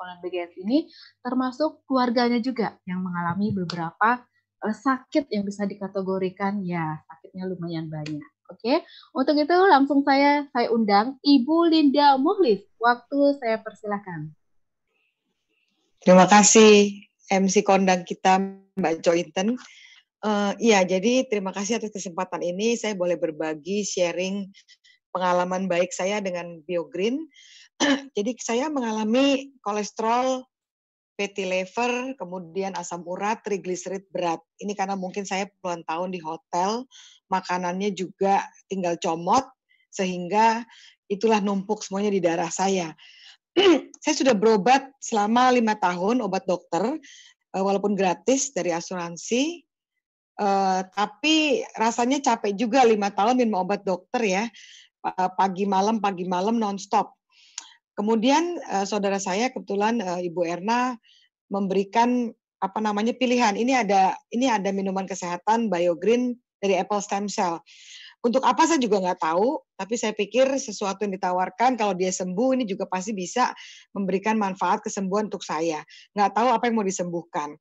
Bagian BGS ini termasuk keluarganya juga yang mengalami beberapa eh, sakit yang bisa dikategorikan ya sakitnya lumayan banyak. Oke, untuk itu langsung saya saya undang Ibu Linda Muhlis. Waktu saya persilahkan. Terima kasih MC kondang kita Mbak Jointen. Uh, eh, iya, jadi terima kasih atas kesempatan ini. Saya boleh berbagi sharing pengalaman baik saya dengan BioGreen. Jadi saya mengalami kolesterol, fatty liver, kemudian asam urat, triglycerid berat. Ini karena mungkin saya puluhan tahun di hotel, makanannya juga tinggal comot, sehingga itulah numpuk semuanya di darah saya. saya sudah berobat selama lima tahun, obat dokter, eh, walaupun gratis dari asuransi, eh, tapi rasanya capek juga lima tahun minum obat dokter ya pagi malam pagi malam nonstop Kemudian uh, saudara saya kebetulan uh, Ibu Erna memberikan apa namanya pilihan. Ini ada ini ada minuman kesehatan BioGreen dari Apple Stem Cell. Untuk apa saya juga nggak tahu, tapi saya pikir sesuatu yang ditawarkan kalau dia sembuh ini juga pasti bisa memberikan manfaat kesembuhan untuk saya. Nggak tahu apa yang mau disembuhkan.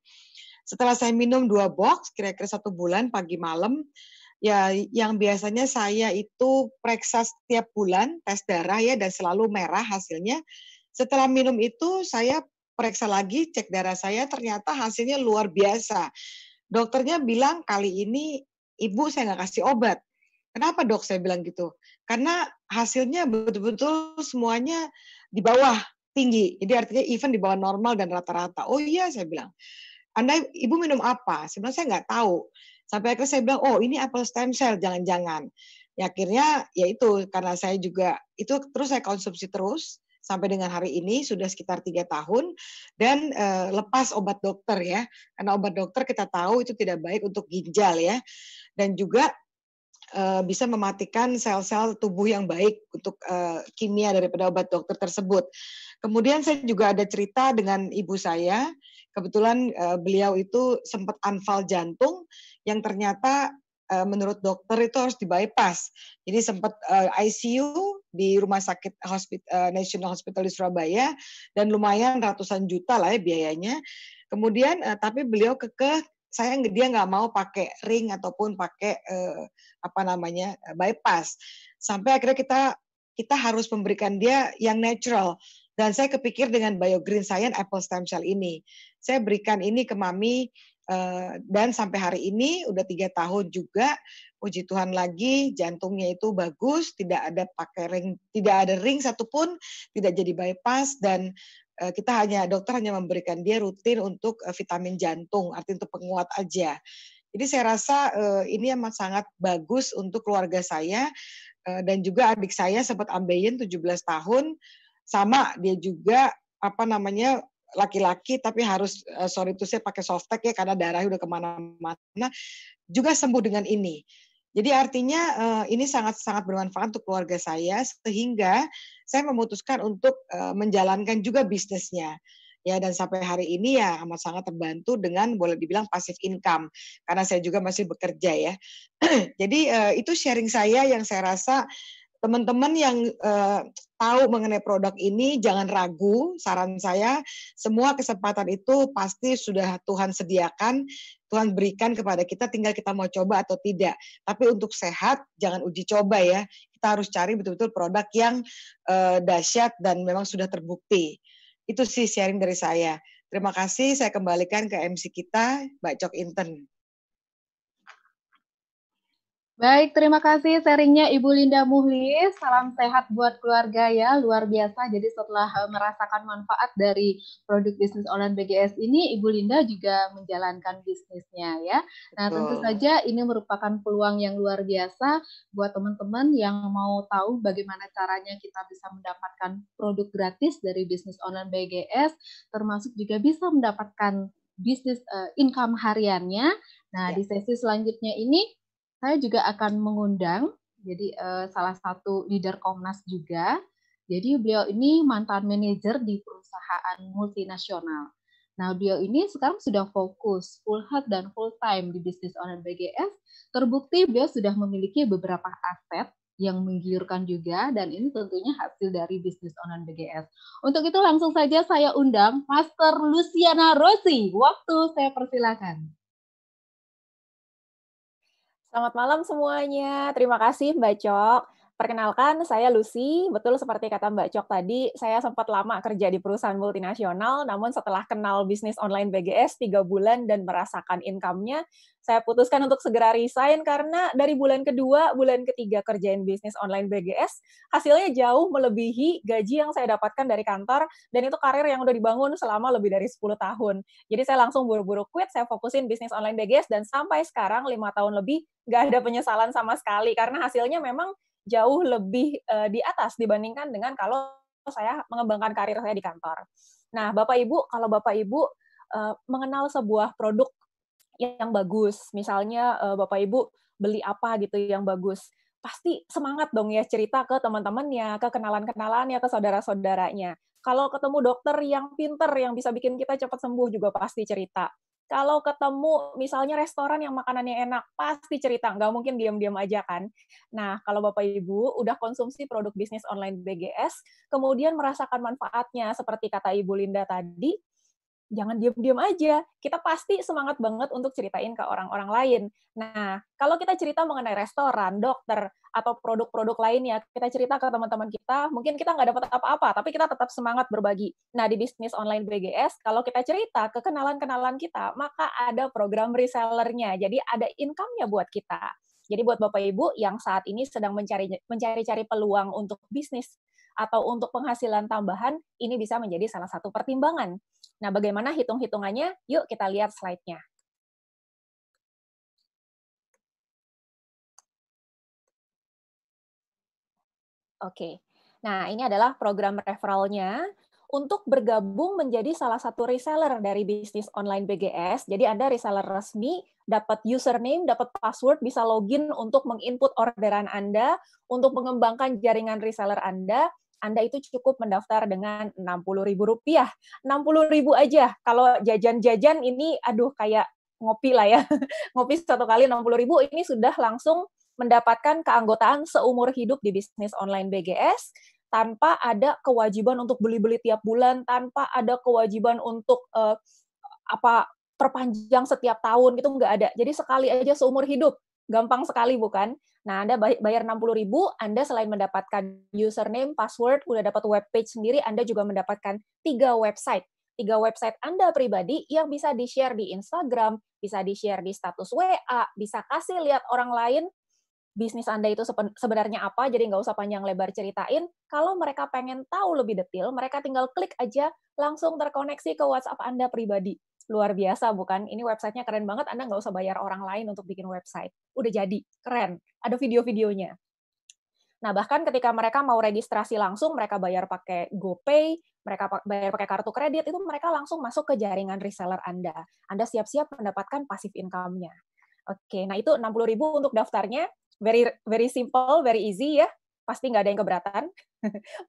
Setelah saya minum dua box, kira-kira satu bulan pagi malam, ya yang biasanya saya itu periksa setiap bulan tes darah ya dan selalu merah hasilnya. Setelah minum itu saya periksa lagi cek darah saya ternyata hasilnya luar biasa. Dokternya bilang kali ini ibu saya nggak kasih obat. Kenapa dok saya bilang gitu? Karena hasilnya betul-betul semuanya di bawah tinggi. Jadi artinya even di bawah normal dan rata-rata. Oh iya saya bilang. Anda ibu minum apa? Sebenarnya saya nggak tahu Sampai akhirnya saya bilang, oh ini apple stem cell, jangan-jangan. Ya akhirnya ya itu karena saya juga itu terus saya konsumsi terus sampai dengan hari ini sudah sekitar tiga tahun dan e, lepas obat dokter ya karena obat dokter kita tahu itu tidak baik untuk ginjal ya dan juga e, bisa mematikan sel-sel tubuh yang baik untuk e, kimia daripada obat dokter tersebut. Kemudian saya juga ada cerita dengan ibu saya. Kebetulan beliau itu sempat anfal jantung yang ternyata eh, menurut dokter itu harus di bypass. Jadi sempat eh, ICU di rumah sakit hospital, eh, National Hospital di Surabaya dan lumayan ratusan juta lah ya biayanya. Kemudian tapi beliau kekeh saya dia nggak mau pakai ring ataupun pakai apa namanya bypass. Sampai akhirnya kita kita harus memberikan dia yang natural. Dan saya kepikir dengan Bio Green Science Apple Stem Cell ini. Saya berikan ini ke Mami Eh, dan sampai hari ini udah tiga tahun juga puji Tuhan lagi jantungnya itu bagus tidak ada pakai ring tidak ada ring satupun tidak jadi bypass dan eh, kita hanya dokter hanya memberikan dia rutin untuk eh, vitamin jantung artinya untuk penguat aja jadi saya rasa ini amat sangat bagus untuk keluarga saya dan juga adik saya sempat ambeien 17 tahun sama dia juga apa namanya laki-laki tapi harus eh, sorry itu saya pakai softtek ya karena darahnya udah kemana-mana juga sembuh dengan ini. Jadi artinya eh, ini sangat-sangat bermanfaat untuk keluarga saya sehingga saya memutuskan untuk eh, menjalankan juga bisnisnya ya dan sampai hari ini ya amat sangat terbantu dengan boleh dibilang pasif income karena saya juga masih bekerja ya. Jadi itu sharing saya yang saya rasa teman-teman yang uh, tahu mengenai produk ini jangan ragu saran saya semua kesempatan itu pasti sudah Tuhan sediakan Tuhan berikan kepada kita tinggal kita mau coba atau tidak tapi untuk sehat jangan uji coba ya kita harus cari betul-betul produk yang uh, dahsyat dan memang sudah terbukti itu sih sharing dari saya terima kasih saya kembalikan ke MC kita Mbak Cok Inten Baik, terima kasih sharingnya Ibu Linda Muhli. Salam sehat buat keluarga ya, luar biasa. Jadi setelah eh, merasakan manfaat dari produk bisnis online BGS ini, Ibu Linda juga menjalankan bisnisnya ya. Nah Betul. tentu saja ini merupakan peluang yang luar biasa buat teman-teman yang mau tahu bagaimana caranya kita bisa mendapatkan produk gratis dari bisnis online BGS, termasuk juga bisa mendapatkan bisnis uh, income hariannya. Nah ya. di sesi selanjutnya ini saya juga akan mengundang jadi uh, salah satu leader Komnas juga. Jadi beliau ini mantan manajer di perusahaan multinasional. Nah, beliau ini sekarang sudah fokus full head dan full time di bisnis online BGS. Terbukti beliau sudah memiliki beberapa aset yang menggiurkan juga dan ini tentunya hasil dari bisnis online BGS. Untuk itu langsung saja saya undang Master Luciana Rossi. Waktu saya persilakan. Selamat malam semuanya. Terima kasih Mbak Cok Perkenalkan, saya Lucy. Betul seperti kata Mbak Cok tadi, saya sempat lama kerja di perusahaan multinasional, namun setelah kenal bisnis online BGS tiga bulan dan merasakan income-nya, saya putuskan untuk segera resign karena dari bulan kedua, bulan ketiga kerjain bisnis online BGS, hasilnya jauh melebihi gaji yang saya dapatkan dari kantor, dan itu karir yang udah dibangun selama lebih dari 10 tahun. Jadi saya langsung buru-buru quit, saya fokusin bisnis online BGS, dan sampai sekarang, lima tahun lebih, nggak ada penyesalan sama sekali, karena hasilnya memang jauh lebih uh, di atas dibandingkan dengan kalau saya mengembangkan karir saya di kantor. Nah, Bapak Ibu, kalau Bapak Ibu uh, mengenal sebuah produk yang bagus, misalnya uh, Bapak Ibu beli apa gitu yang bagus, pasti semangat dong ya cerita ke teman-temannya, ke kenalan-kenalannya, ke saudara-saudaranya. Kalau ketemu dokter yang pinter, yang bisa bikin kita cepat sembuh juga pasti cerita kalau ketemu misalnya restoran yang makanannya enak, pasti cerita, nggak mungkin diam-diam aja kan. Nah, kalau Bapak Ibu udah konsumsi produk bisnis online BGS, kemudian merasakan manfaatnya seperti kata Ibu Linda tadi, jangan diam-diam aja. Kita pasti semangat banget untuk ceritain ke orang-orang lain. Nah, kalau kita cerita mengenai restoran, dokter, atau produk-produk lainnya, kita cerita ke teman-teman kita, mungkin kita nggak dapat apa-apa, tapi kita tetap semangat berbagi. Nah, di bisnis online BGS, kalau kita cerita ke kenalan-kenalan kita, maka ada program resellernya. Jadi ada income-nya buat kita. Jadi buat Bapak Ibu yang saat ini sedang mencari mencari-cari peluang untuk bisnis atau untuk penghasilan tambahan, ini bisa menjadi salah satu pertimbangan. Nah, bagaimana hitung-hitungannya? Yuk kita lihat slide-nya. Oke. Nah, ini adalah program referralnya untuk bergabung menjadi salah satu reseller dari bisnis online BGS. Jadi anda reseller resmi, dapat username, dapat password, bisa login untuk menginput orderan Anda, untuk mengembangkan jaringan reseller Anda, anda itu cukup mendaftar dengan Rp60.000. Rp60.000 aja. Kalau jajan-jajan ini aduh kayak ngopi lah ya. ngopi satu kali 60.000 ini sudah langsung mendapatkan keanggotaan seumur hidup di bisnis online BGS tanpa ada kewajiban untuk beli-beli tiap bulan, tanpa ada kewajiban untuk uh, apa perpanjang setiap tahun gitu nggak ada. Jadi sekali aja seumur hidup. Gampang sekali bukan? Nah, Anda bayar 60 ribu, Anda selain mendapatkan username, password, udah dapat web page sendiri, Anda juga mendapatkan tiga website. Tiga website Anda pribadi yang bisa di-share di Instagram, bisa di-share di status WA, bisa kasih lihat orang lain bisnis Anda itu sebenarnya apa, jadi nggak usah panjang lebar ceritain. Kalau mereka pengen tahu lebih detail, mereka tinggal klik aja langsung terkoneksi ke WhatsApp Anda pribadi luar biasa bukan? Ini websitenya keren banget, Anda nggak usah bayar orang lain untuk bikin website. Udah jadi, keren. Ada video-videonya. Nah, bahkan ketika mereka mau registrasi langsung, mereka bayar pakai GoPay, mereka bayar pakai kartu kredit, itu mereka langsung masuk ke jaringan reseller Anda. Anda siap-siap mendapatkan pasif income-nya. Oke, nah itu 60000 untuk daftarnya. Very very simple, very easy ya. Pasti nggak ada yang keberatan.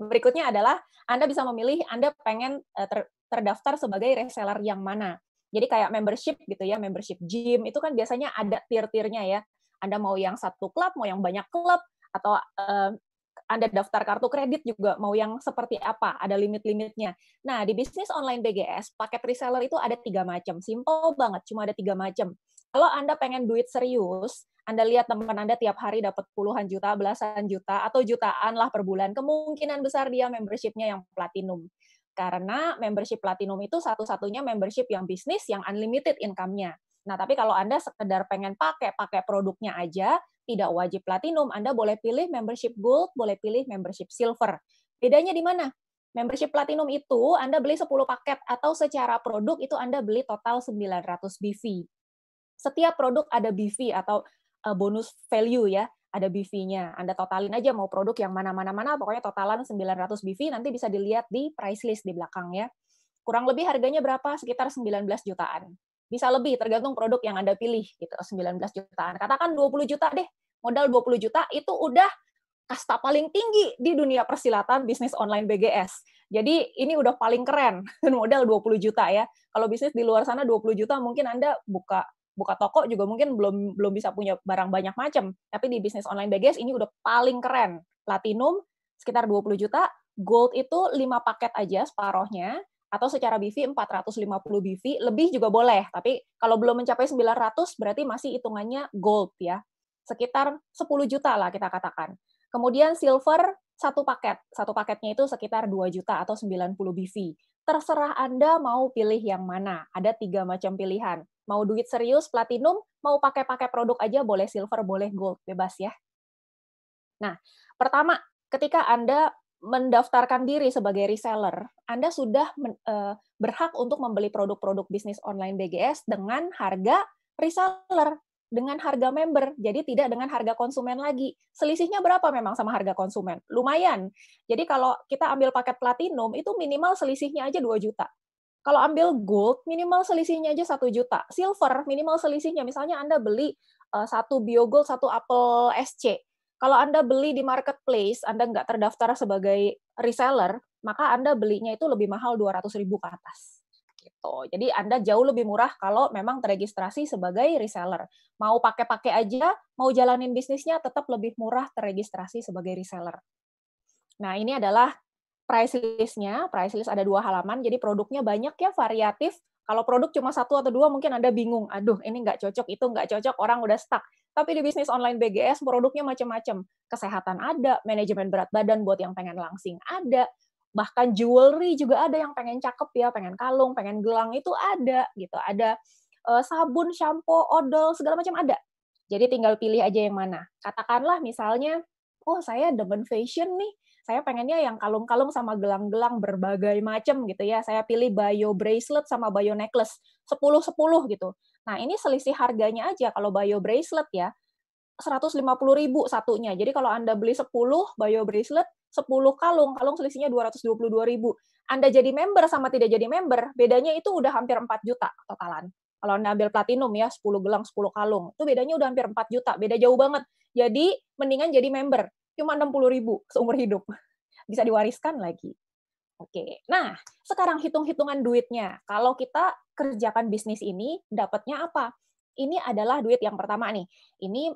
Berikutnya adalah Anda bisa memilih Anda pengen eh, ter terdaftar sebagai reseller yang mana. Jadi kayak membership gitu ya, membership gym itu kan biasanya ada tier-tiernya ya. Anda mau yang satu klub, mau yang banyak klub, atau uh, eh, anda daftar kartu kredit juga mau yang seperti apa, ada limit-limitnya. Nah, di bisnis online BGS, paket reseller itu ada tiga macam. Simple banget, cuma ada tiga macam. Kalau Anda pengen duit serius, Anda lihat teman Anda tiap hari dapat puluhan juta, belasan juta, atau jutaan lah per bulan. Kemungkinan besar dia membershipnya yang platinum. Karena membership platinum itu satu-satunya membership yang bisnis yang unlimited income-nya. Nah, tapi kalau Anda sekedar pengen pakai, pakai produknya aja, tidak wajib platinum, Anda boleh pilih membership gold, boleh pilih membership silver. Bedanya di mana? Membership platinum itu Anda beli 10 paket atau secara produk itu Anda beli total 900 BV. Setiap produk ada BV atau eh, bonus value ya ada BV-nya. Anda totalin aja mau produk yang mana-mana-mana, pokoknya totalan 900 BV, nanti bisa dilihat di price list di belakang ya. Kurang lebih harganya berapa? Sekitar 19 jutaan. Bisa lebih, tergantung produk yang Anda pilih. gitu 19 jutaan. Katakan 20 juta deh, modal 20 juta itu udah kasta paling tinggi di dunia persilatan bisnis online BGS. Jadi ini udah paling keren, modal 20 juta ya. Kalau bisnis di luar sana 20 juta mungkin Anda buka buka toko juga mungkin belum belum bisa punya barang banyak macam. Tapi di bisnis online BGS ini udah paling keren. Platinum sekitar 20 juta, gold itu 5 paket aja separohnya, atau secara BV 450 BV, lebih juga boleh. Tapi kalau belum mencapai 900 berarti masih hitungannya gold ya. Sekitar 10 juta lah kita katakan. Kemudian silver satu paket. Satu paketnya itu sekitar 2 juta atau 90 BV. Terserah Anda mau pilih yang mana. Ada tiga macam pilihan Mau duit serius, platinum, mau pakai-pakai produk aja, boleh silver, boleh gold, bebas ya. Nah, pertama, ketika Anda mendaftarkan diri sebagai reseller, Anda sudah eh, berhak untuk membeli produk-produk bisnis online BGS dengan harga reseller, dengan harga member, jadi tidak dengan harga konsumen lagi. Selisihnya berapa memang sama harga konsumen? Lumayan. Jadi kalau kita ambil paket platinum, itu minimal selisihnya aja 2 juta. Kalau ambil gold, minimal selisihnya aja satu juta. Silver, minimal selisihnya. Misalnya Anda beli eh, satu biogold, satu apple SC. Kalau Anda beli di marketplace, Anda nggak terdaftar sebagai reseller, maka Anda belinya itu lebih mahal 200 ribu ke atas. Gitu. Jadi Anda jauh lebih murah kalau memang terregistrasi sebagai reseller. Mau pakai-pakai aja, mau jalanin bisnisnya tetap lebih murah terregistrasi sebagai reseller. Nah, ini adalah price listnya, price list ada dua halaman, jadi produknya banyak ya, variatif. Kalau produk cuma satu atau dua mungkin Anda bingung, aduh ini nggak cocok, itu nggak cocok, orang udah stuck. Tapi di bisnis online BGS produknya macam-macam. Kesehatan ada, manajemen berat badan buat yang pengen langsing ada, bahkan jewelry juga ada yang pengen cakep ya, pengen kalung, pengen gelang itu ada gitu. Ada uh, sabun, shampoo, odol, segala macam ada. Jadi tinggal pilih aja yang mana. Katakanlah misalnya, oh saya demen fashion nih, saya pengennya yang kalung-kalung sama gelang-gelang berbagai macam gitu ya. Saya pilih bio bracelet sama bio necklace 10 10 gitu. Nah, ini selisih harganya aja kalau bio bracelet ya 150 ribu satunya. Jadi kalau Anda beli 10 bio bracelet, 10 kalung, kalung selisihnya 222 ribu. Anda jadi member sama tidak jadi member, bedanya itu udah hampir 4 juta totalan. Kalau Anda ambil platinum ya, 10 gelang, 10 kalung, itu bedanya udah hampir 4 juta, beda jauh banget. Jadi, mendingan jadi member cuma 60 ribu seumur hidup. Bisa diwariskan lagi. Oke, nah sekarang hitung-hitungan duitnya. Kalau kita kerjakan bisnis ini, dapatnya apa? Ini adalah duit yang pertama nih. Ini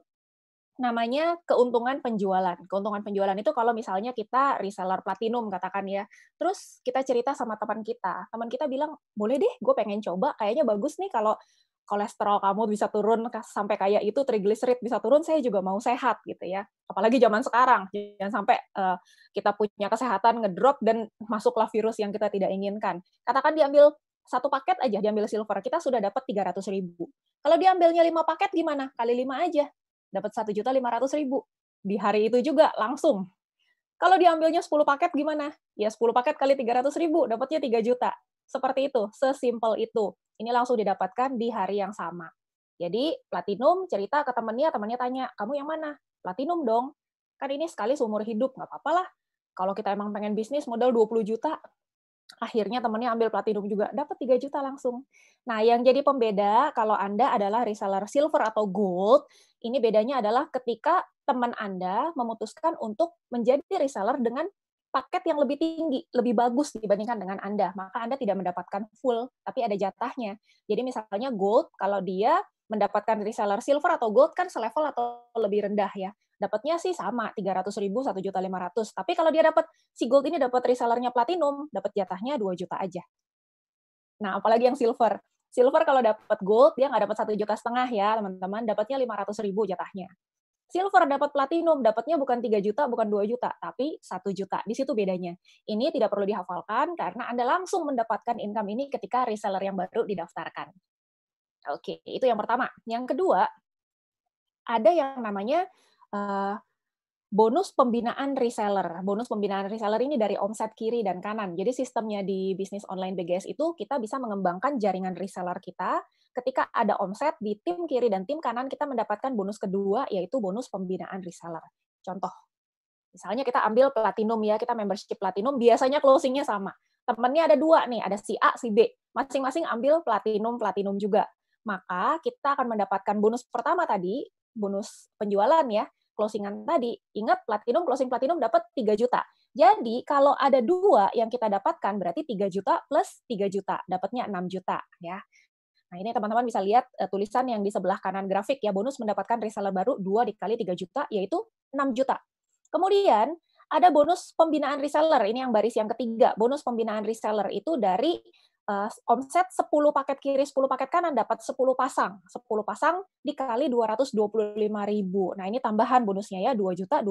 namanya keuntungan penjualan. Keuntungan penjualan itu kalau misalnya kita reseller platinum katakan ya. Terus kita cerita sama teman kita. Teman kita bilang, boleh deh gue pengen coba, kayaknya bagus nih kalau kolesterol kamu bisa turun sampai kayak itu, trigliserid bisa turun, saya juga mau sehat gitu ya. Apalagi zaman sekarang, jangan sampai uh, kita punya kesehatan ngedrop dan masuklah virus yang kita tidak inginkan. Katakan diambil satu paket aja, diambil silver, kita sudah dapat ratus ribu. Kalau diambilnya lima paket gimana? Kali lima aja, dapat satu juta lima ratus ribu. Di hari itu juga langsung. Kalau diambilnya 10 paket gimana? Ya 10 paket kali ratus ribu, dapatnya 3 juta. Seperti itu, sesimpel itu ini langsung didapatkan di hari yang sama. Jadi platinum cerita ke temennya, temennya tanya, kamu yang mana? Platinum dong. Kan ini sekali seumur hidup, nggak apa-apa lah. Kalau kita emang pengen bisnis modal 20 juta, akhirnya temennya ambil platinum juga, dapat 3 juta langsung. Nah, yang jadi pembeda kalau Anda adalah reseller silver atau gold, ini bedanya adalah ketika teman Anda memutuskan untuk menjadi reseller dengan paket yang lebih tinggi, lebih bagus dibandingkan dengan Anda, maka Anda tidak mendapatkan full, tapi ada jatahnya. Jadi misalnya gold, kalau dia mendapatkan reseller silver atau gold kan selevel atau lebih rendah ya. Dapatnya sih sama, 300 ribu, 1 juta 500. Tapi kalau dia dapat, si gold ini dapat resellernya platinum, dapat jatahnya 2 juta aja. Nah, apalagi yang silver. Silver kalau dapat gold, dia nggak dapat satu juta setengah ya, teman-teman. Dapatnya 500 ribu jatahnya silver dapat platinum dapatnya bukan 3 juta bukan 2 juta tapi 1 juta di situ bedanya ini tidak perlu dihafalkan karena anda langsung mendapatkan income ini ketika reseller yang baru didaftarkan oke itu yang pertama yang kedua ada yang namanya uh, bonus pembinaan reseller. Bonus pembinaan reseller ini dari omset kiri dan kanan. Jadi sistemnya di bisnis online BGS itu kita bisa mengembangkan jaringan reseller kita. Ketika ada omset di tim kiri dan tim kanan kita mendapatkan bonus kedua yaitu bonus pembinaan reseller. Contoh, misalnya kita ambil platinum ya, kita membership platinum biasanya closingnya sama. Temennya ada dua nih, ada si A, si B. Masing-masing ambil platinum, platinum juga maka kita akan mendapatkan bonus pertama tadi, bonus penjualan ya, closingan tadi, ingat platinum closing platinum dapat 3 juta. Jadi kalau ada dua yang kita dapatkan berarti 3 juta plus 3 juta, dapatnya 6 juta ya. Nah, ini teman-teman bisa lihat uh, tulisan yang di sebelah kanan grafik ya, bonus mendapatkan reseller baru 2 dikali 3 juta yaitu 6 juta. Kemudian ada bonus pembinaan reseller, ini yang baris yang ketiga. Bonus pembinaan reseller itu dari uh, omset 10 paket kiri, 10 paket kanan dapat 10 pasang. 10 pasang dikali lima ribu. Nah, ini tambahan bonusnya ya, dua juta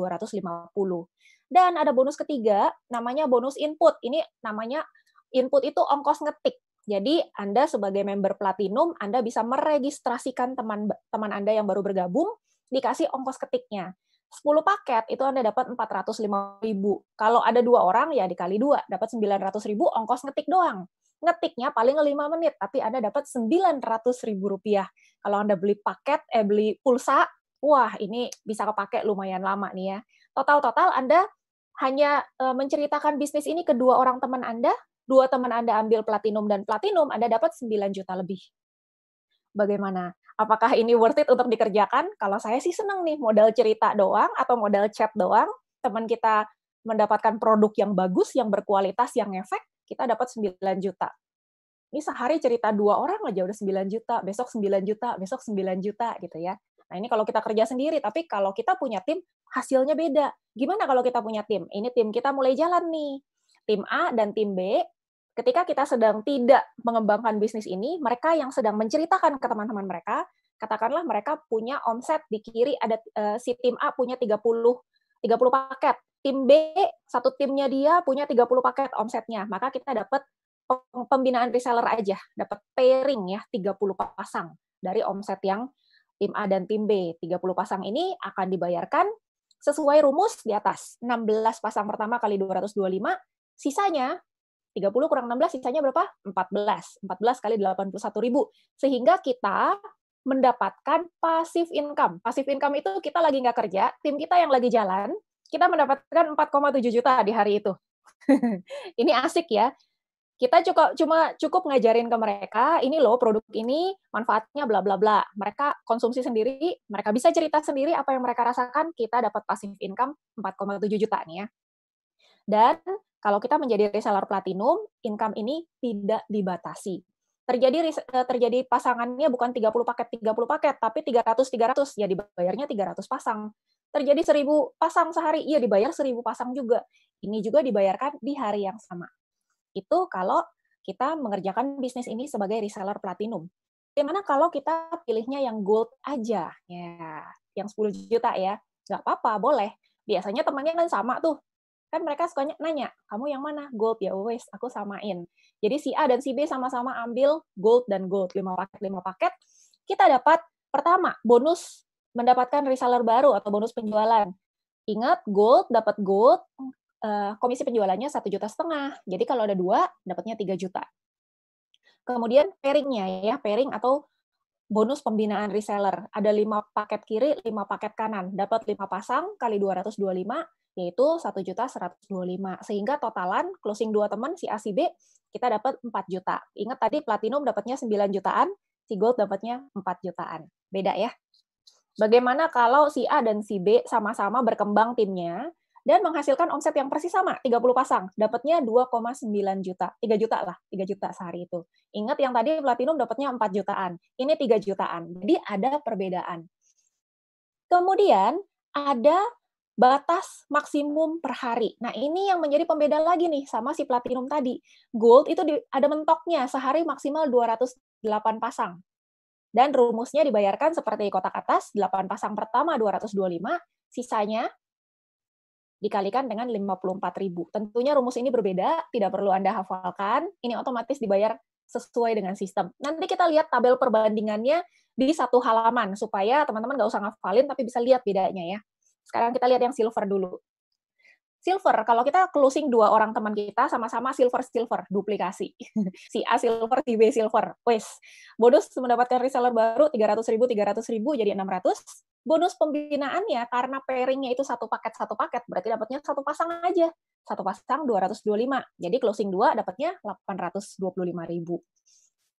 puluh. Dan ada bonus ketiga, namanya bonus input. Ini namanya input itu ongkos ngetik. Jadi Anda sebagai member platinum, Anda bisa meregistrasikan teman teman Anda yang baru bergabung, dikasih ongkos ketiknya. 10 paket itu Anda dapat ribu. Kalau ada dua orang ya dikali dua dapat 900.000 ongkos ngetik doang ngetiknya paling 5 menit, tapi Anda dapat Rp900.000. Kalau Anda beli paket, eh beli pulsa, wah ini bisa kepake lumayan lama nih ya. Total-total Anda hanya eh, menceritakan bisnis ini ke dua orang teman Anda, dua teman Anda ambil platinum dan platinum, Anda dapat 9 juta lebih. Bagaimana? Apakah ini worth it untuk dikerjakan? Kalau saya sih seneng nih, modal cerita doang atau modal chat doang, teman kita mendapatkan produk yang bagus, yang berkualitas, yang efek, kita dapat 9 juta. Ini sehari cerita dua orang aja udah 9 juta, besok 9 juta, besok 9 juta gitu ya. Nah, ini kalau kita kerja sendiri, tapi kalau kita punya tim, hasilnya beda. Gimana kalau kita punya tim? Ini tim kita mulai jalan nih. Tim A dan tim B, ketika kita sedang tidak mengembangkan bisnis ini, mereka yang sedang menceritakan ke teman-teman mereka, katakanlah mereka punya omset di kiri ada uh, si tim A punya 30 30 paket tim B satu timnya dia punya 30 paket omsetnya, maka kita dapat pembinaan reseller aja, dapat pairing ya 30 pasang dari omset yang tim A dan tim B. 30 pasang ini akan dibayarkan sesuai rumus di atas. 16 pasang pertama kali 225, sisanya 30 kurang 16 sisanya berapa? 14. 14 kali 81 ribu. Sehingga kita mendapatkan pasif income. Pasif income itu kita lagi nggak kerja, tim kita yang lagi jalan, kita mendapatkan 4,7 juta di hari itu. ini asik ya. Kita cukup cuma cukup ngajarin ke mereka, ini loh produk ini manfaatnya bla bla bla. Mereka konsumsi sendiri, mereka bisa cerita sendiri apa yang mereka rasakan, kita dapat passive income 4,7 juta nih ya. Dan kalau kita menjadi reseller platinum, income ini tidak dibatasi. Terjadi eh, terjadi pasangannya bukan 30 paket 30 paket, tapi 300 300 ya dibayarnya 300 pasang terjadi seribu pasang sehari, iya dibayar seribu pasang juga. Ini juga dibayarkan di hari yang sama. Itu kalau kita mengerjakan bisnis ini sebagai reseller platinum. Gimana kalau kita pilihnya yang gold aja? Ya, yang 10 juta ya. Nggak apa-apa, boleh. Biasanya temannya kan sama tuh. Kan mereka suka nanya, kamu yang mana? Gold. Ya always aku samain. Jadi si A dan si B sama-sama ambil gold dan gold. 5 paket, 5 paket. Kita dapat pertama bonus mendapatkan reseller baru atau bonus penjualan. Ingat, gold dapat gold, eh, komisi penjualannya satu juta setengah. Jadi kalau ada dua, dapatnya tiga juta. Kemudian pairingnya ya, pairing atau bonus pembinaan reseller. Ada lima paket kiri, lima paket kanan. Dapat lima pasang kali dua dua ratus lima yaitu satu juta seratus dua lima Sehingga totalan closing dua teman, si A, si B, kita dapat empat juta. Ingat tadi platinum dapatnya sembilan jutaan, si gold dapatnya empat jutaan. Beda ya Bagaimana kalau si A dan si B sama-sama berkembang timnya dan menghasilkan omset yang persis sama, 30 pasang, dapatnya 2,9 juta, 3 juta lah, 3 juta sehari itu. Ingat yang tadi platinum dapatnya 4 jutaan, ini 3 jutaan. Jadi ada perbedaan. Kemudian ada batas maksimum per hari. Nah, ini yang menjadi pembeda lagi nih sama si platinum tadi. Gold itu ada mentoknya sehari maksimal 208 pasang. Dan rumusnya dibayarkan seperti kotak atas, 8 pasang pertama 225, sisanya dikalikan dengan 54.000. Tentunya rumus ini berbeda, tidak perlu Anda hafalkan, ini otomatis dibayar sesuai dengan sistem. Nanti kita lihat tabel perbandingannya di satu halaman, supaya teman-teman nggak usah ngafalin, tapi bisa lihat bedanya ya. Sekarang kita lihat yang silver dulu silver. Kalau kita closing dua orang teman kita sama-sama silver silver duplikasi. si A silver, si B silver. Wes. Bonus mendapatkan reseller baru 300 ribu, 300 ribu jadi 600. Bonus pembinaannya karena pairingnya itu satu paket satu paket berarti dapatnya satu pasang aja. Satu pasang 225. Jadi closing dua dapatnya 825 ribu.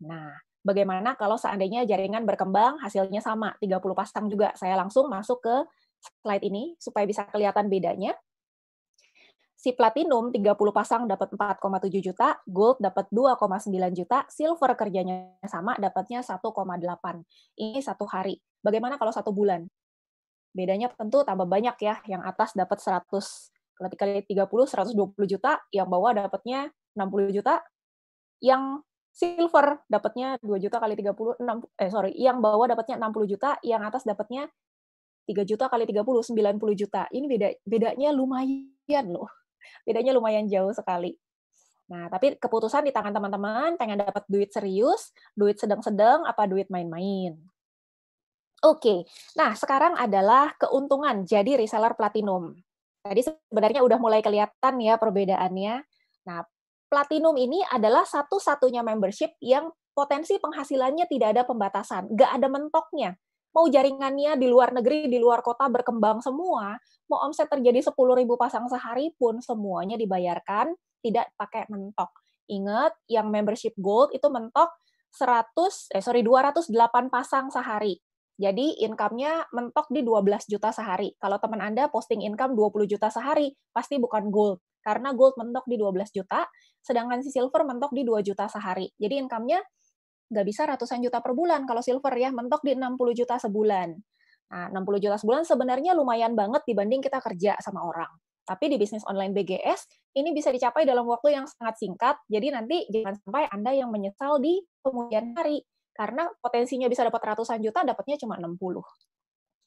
Nah, bagaimana kalau seandainya jaringan berkembang hasilnya sama 30 pasang juga saya langsung masuk ke slide ini supaya bisa kelihatan bedanya si platinum 30 pasang dapat 4,7 juta, gold dapat 2,9 juta, silver kerjanya sama dapatnya 1,8. Ini satu hari. Bagaimana kalau satu bulan? Bedanya tentu tambah banyak ya. Yang atas dapat 100 seratus 30 120 juta, yang bawah dapatnya 60 juta, yang silver dapatnya 2 juta kali 30 6 eh sorry, yang bawah dapatnya 60 juta, yang atas dapatnya 3 juta kali 30 90 juta. Ini beda bedanya lumayan loh bedanya lumayan jauh sekali. Nah, tapi keputusan di tangan teman-teman, pengen dapat duit serius, duit sedang-sedang, apa duit main-main. Oke, nah sekarang adalah keuntungan jadi reseller platinum. Tadi sebenarnya udah mulai kelihatan ya perbedaannya. Nah, platinum ini adalah satu-satunya membership yang potensi penghasilannya tidak ada pembatasan, nggak ada mentoknya mau jaringannya di luar negeri, di luar kota berkembang semua, mau omset terjadi ribu pasang sehari pun semuanya dibayarkan, tidak pakai mentok. Ingat, yang membership gold itu mentok 100 eh sorry 208 pasang sehari. Jadi income-nya mentok di 12 juta sehari. Kalau teman Anda posting income 20 juta sehari, pasti bukan gold. Karena gold mentok di 12 juta, sedangkan si silver mentok di 2 juta sehari. Jadi income-nya nggak bisa ratusan juta per bulan kalau silver ya, mentok di 60 juta sebulan. Nah, 60 juta sebulan sebenarnya lumayan banget dibanding kita kerja sama orang. Tapi di bisnis online BGS, ini bisa dicapai dalam waktu yang sangat singkat. Jadi nanti jangan sampai Anda yang menyesal di kemudian hari. Karena potensinya bisa dapat ratusan juta, dapatnya cuma 60.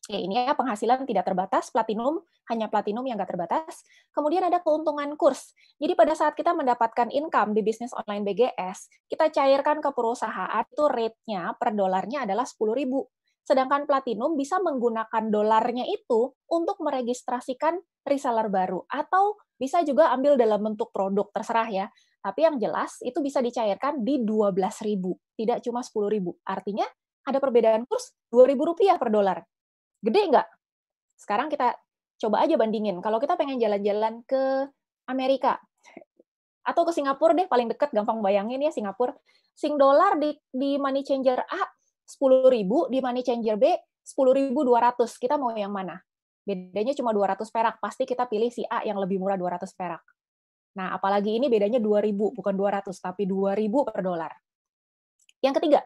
Oke, ya, ini ya penghasilan tidak terbatas, platinum hanya platinum yang nggak terbatas. Kemudian ada keuntungan kurs. Jadi pada saat kita mendapatkan income di bisnis online BGS, kita cairkan ke perusahaan itu rate-nya per dolarnya adalah ribu Sedangkan platinum bisa menggunakan dolarnya itu untuk meregistrasikan reseller baru atau bisa juga ambil dalam bentuk produk terserah ya. Tapi yang jelas itu bisa dicairkan di ribu tidak cuma ribu Artinya ada perbedaan kurs 2.000 rupiah per dolar Gede nggak? Sekarang kita coba aja bandingin. Kalau kita pengen jalan-jalan ke Amerika atau ke Singapura deh paling deket gampang bayangin ya Singapura sing dolar di di money changer A 10.000 di money changer B 10.200 kita mau yang mana bedanya cuma 200 perak pasti kita pilih si A yang lebih murah 200 perak nah apalagi ini bedanya 2.000 bukan 200 tapi 2.000 per dolar yang ketiga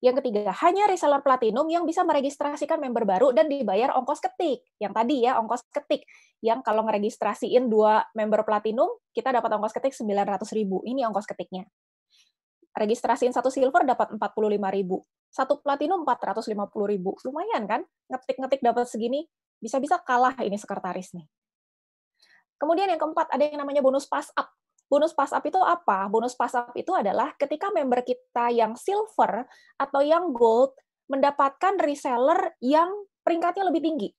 yang ketiga, hanya reseller platinum yang bisa meregistrasikan member baru dan dibayar ongkos ketik. Yang tadi ya, ongkos ketik. Yang kalau ngeregistrasiin dua member platinum, kita dapat ongkos ketik 900 ribu. Ini ongkos ketiknya. Registrasiin satu silver dapat 45 ribu. Satu platinum 450 ribu. Lumayan kan? Ngetik-ngetik dapat segini, bisa-bisa kalah ini sekretaris nih. Kemudian yang keempat, ada yang namanya bonus pass up. Bonus pass up itu apa? Bonus pass up itu adalah ketika member kita yang silver atau yang gold mendapatkan reseller yang peringkatnya lebih tinggi.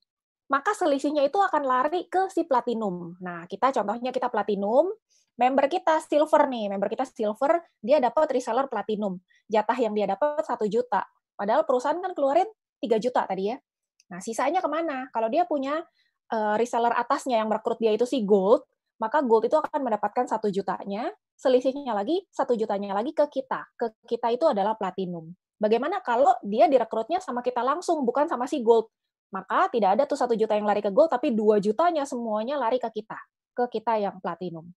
Maka selisihnya itu akan lari ke si platinum. Nah, kita contohnya kita platinum, member kita silver nih, member kita silver, dia dapat reseller platinum. Jatah yang dia dapat 1 juta. Padahal perusahaan kan keluarin 3 juta tadi ya. Nah, sisanya kemana? Kalau dia punya eh, reseller atasnya yang merekrut dia itu si gold, maka gold itu akan mendapatkan satu jutanya, selisihnya lagi satu jutanya lagi ke kita. Ke kita itu adalah platinum. Bagaimana kalau dia direkrutnya sama kita langsung, bukan sama si gold? Maka tidak ada tuh satu juta yang lari ke gold, tapi dua jutanya semuanya lari ke kita, ke kita yang platinum.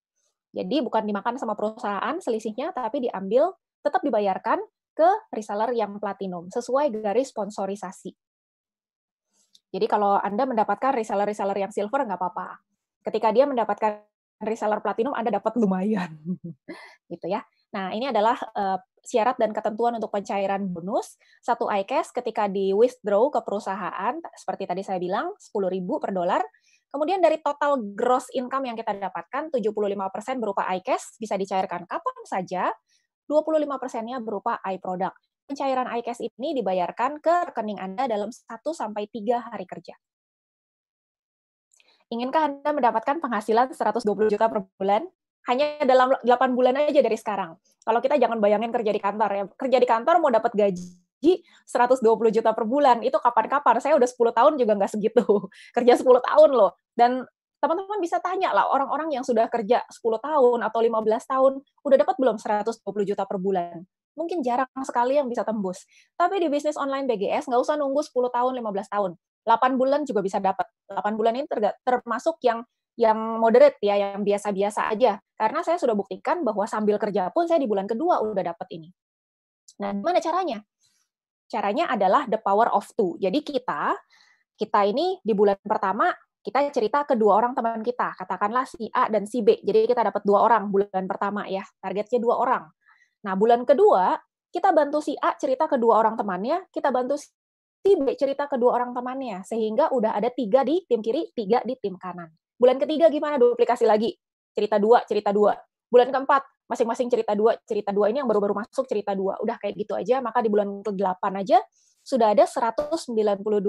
Jadi bukan dimakan sama perusahaan selisihnya, tapi diambil, tetap dibayarkan ke reseller yang platinum, sesuai garis sponsorisasi. Jadi kalau Anda mendapatkan reseller-reseller yang silver, nggak apa-apa. Ketika dia mendapatkan reseller platinum Anda dapat lumayan. gitu ya. Nah, ini adalah eh, syarat dan ketentuan untuk pencairan bonus. Satu iCash ketika di withdraw ke perusahaan, seperti tadi saya bilang, 10.000 per dolar. Kemudian dari total gross income yang kita dapatkan, 75% berupa iCash, bisa dicairkan kapan saja, 25%-nya berupa iProduct. Pencairan iCash ini dibayarkan ke rekening Anda dalam 1-3 hari kerja. Inginkah Anda mendapatkan penghasilan 120 juta per bulan? Hanya dalam 8 bulan aja dari sekarang. Kalau kita jangan bayangin kerja di kantor ya. Kerja di kantor mau dapat gaji 120 juta per bulan, itu kapan-kapan. Saya udah 10 tahun juga nggak segitu. Kerja 10 tahun loh. Dan teman-teman bisa tanya lah orang-orang yang sudah kerja 10 tahun atau 15 tahun, udah dapat belum 120 juta per bulan? mungkin jarang sekali yang bisa tembus. Tapi di bisnis online BGS nggak usah nunggu 10 tahun, 15 tahun. 8 bulan juga bisa dapat. 8 bulan ini termasuk yang yang moderate ya, yang biasa-biasa aja. Karena saya sudah buktikan bahwa sambil kerja pun saya di bulan kedua udah dapat ini. Nah, gimana caranya? Caranya adalah the power of two. Jadi kita kita ini di bulan pertama kita cerita ke dua orang teman kita, katakanlah si A dan si B. Jadi kita dapat dua orang bulan pertama ya, targetnya dua orang. Nah, bulan kedua kita bantu si A cerita ke dua orang temannya, kita bantu si B cerita ke dua orang temannya, sehingga udah ada tiga di tim kiri, tiga di tim kanan. Bulan ketiga gimana duplikasi lagi? Cerita dua, cerita dua. Bulan keempat, masing-masing cerita dua, cerita dua ini yang baru-baru masuk cerita dua. Udah kayak gitu aja, maka di bulan ke-8 aja sudah ada 192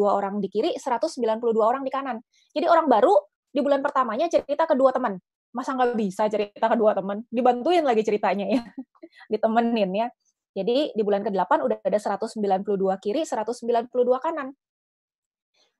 orang di kiri, 192 orang di kanan. Jadi orang baru di bulan pertamanya cerita ke dua teman. Masa nggak bisa cerita ke dua teman? Dibantuin lagi ceritanya ya ditemenin ya. Jadi di bulan ke-8 udah ada 192 kiri, 192 kanan.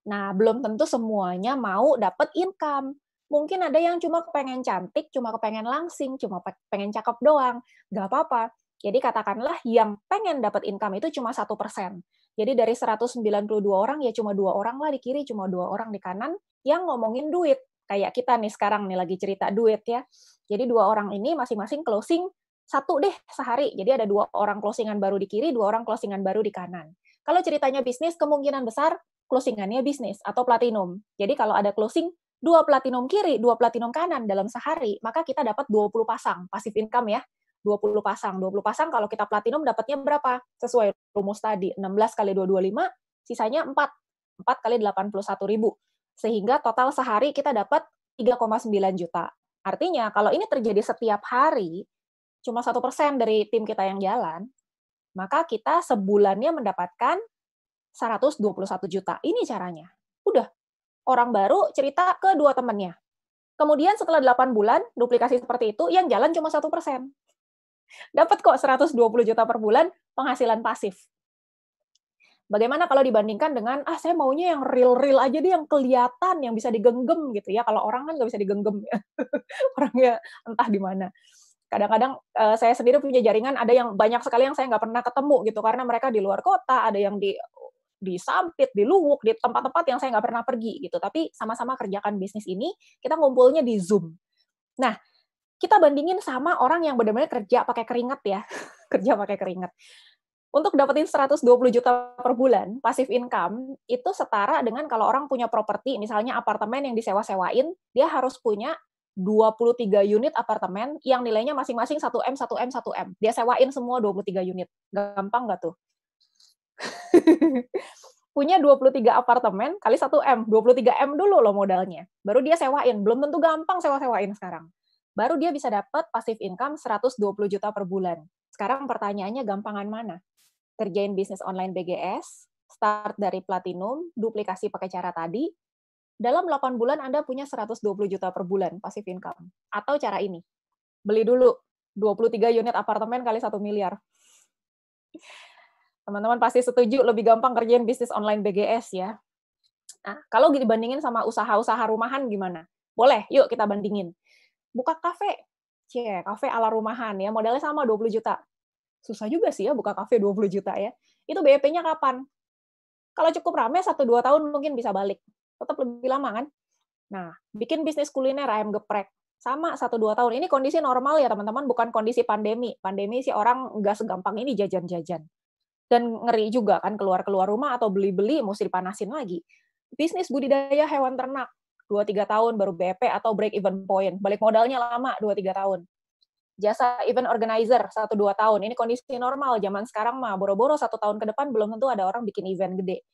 Nah, belum tentu semuanya mau dapat income. Mungkin ada yang cuma kepengen cantik, cuma kepengen langsing, cuma pengen cakep doang. Gak apa-apa. Jadi katakanlah yang pengen dapat income itu cuma satu persen. Jadi dari 192 orang ya cuma dua orang lah di kiri, cuma dua orang di kanan yang ngomongin duit. Kayak kita nih sekarang nih lagi cerita duit ya. Jadi dua orang ini masing-masing closing satu deh sehari. Jadi ada dua orang closingan baru di kiri, dua orang closingan baru di kanan. Kalau ceritanya bisnis, kemungkinan besar closingannya bisnis atau platinum. Jadi kalau ada closing, dua platinum kiri, dua platinum kanan dalam sehari, maka kita dapat 20 pasang passive income ya. 20 pasang. 20 pasang kalau kita platinum dapatnya berapa? Sesuai rumus tadi, 16 kali 225, sisanya 4. 4 kali 81 ribu. Sehingga total sehari kita dapat 3,9 juta. Artinya kalau ini terjadi setiap hari, cuma satu persen dari tim kita yang jalan, maka kita sebulannya mendapatkan 121 juta. Ini caranya. Udah. Orang baru cerita ke dua temannya. Kemudian setelah 8 bulan, duplikasi seperti itu, yang jalan cuma satu persen. Dapat kok 120 juta per bulan penghasilan pasif. Bagaimana kalau dibandingkan dengan, ah saya maunya yang real-real aja deh, yang kelihatan, yang bisa digenggam gitu ya. Kalau orang kan nggak bisa digenggam ya. Orangnya entah di mana kadang-kadang uh, saya sendiri punya jaringan ada yang banyak sekali yang saya nggak pernah ketemu gitu karena mereka di luar kota ada yang di di Sampit, di Luwuk, di tempat-tempat yang saya nggak pernah pergi gitu. Tapi sama-sama kerjakan bisnis ini, kita ngumpulnya di Zoom. Nah, kita bandingin sama orang yang benar-benar kerja pakai keringat ya, kerja pakai keringat. Untuk dapetin 120 juta per bulan pasif income itu setara dengan kalau orang punya properti, misalnya apartemen yang disewa-sewain, dia harus punya 23 unit apartemen yang nilainya masing-masing 1M, 1M, 1M. Dia sewain semua 23 unit. Gampang nggak tuh? Punya 23 apartemen kali 1M. 23M dulu loh modalnya. Baru dia sewain. Belum tentu gampang sewa-sewain sekarang. Baru dia bisa dapat pasif income 120 juta per bulan. Sekarang pertanyaannya gampangan mana? Kerjain bisnis online BGS, start dari platinum, duplikasi pakai cara tadi, dalam 8 bulan Anda punya 120 juta per bulan pasif income. Atau cara ini, beli dulu 23 unit apartemen kali 1 miliar. Teman-teman pasti setuju lebih gampang kerjain bisnis online BGS ya. Nah, kalau dibandingin sama usaha-usaha rumahan gimana? Boleh, yuk kita bandingin. Buka kafe, cie, kafe ala rumahan ya, modalnya sama 20 juta. Susah juga sih ya buka kafe 20 juta ya. Itu BEP-nya kapan? Kalau cukup rame 1-2 tahun mungkin bisa balik tetap lebih lama kan. Nah, bikin bisnis kuliner ayam geprek sama satu dua tahun. Ini kondisi normal ya teman-teman, bukan kondisi pandemi. Pandemi sih orang nggak segampang ini jajan-jajan. Dan ngeri juga kan keluar-keluar rumah atau beli-beli mesti dipanasin lagi. Bisnis budidaya hewan ternak, dua tiga tahun baru BP atau break even point. Balik modalnya lama, dua tiga tahun. Jasa event organizer, satu dua tahun. Ini kondisi normal, zaman sekarang mah. Boro-boro satu tahun ke depan belum tentu ada orang bikin event gede.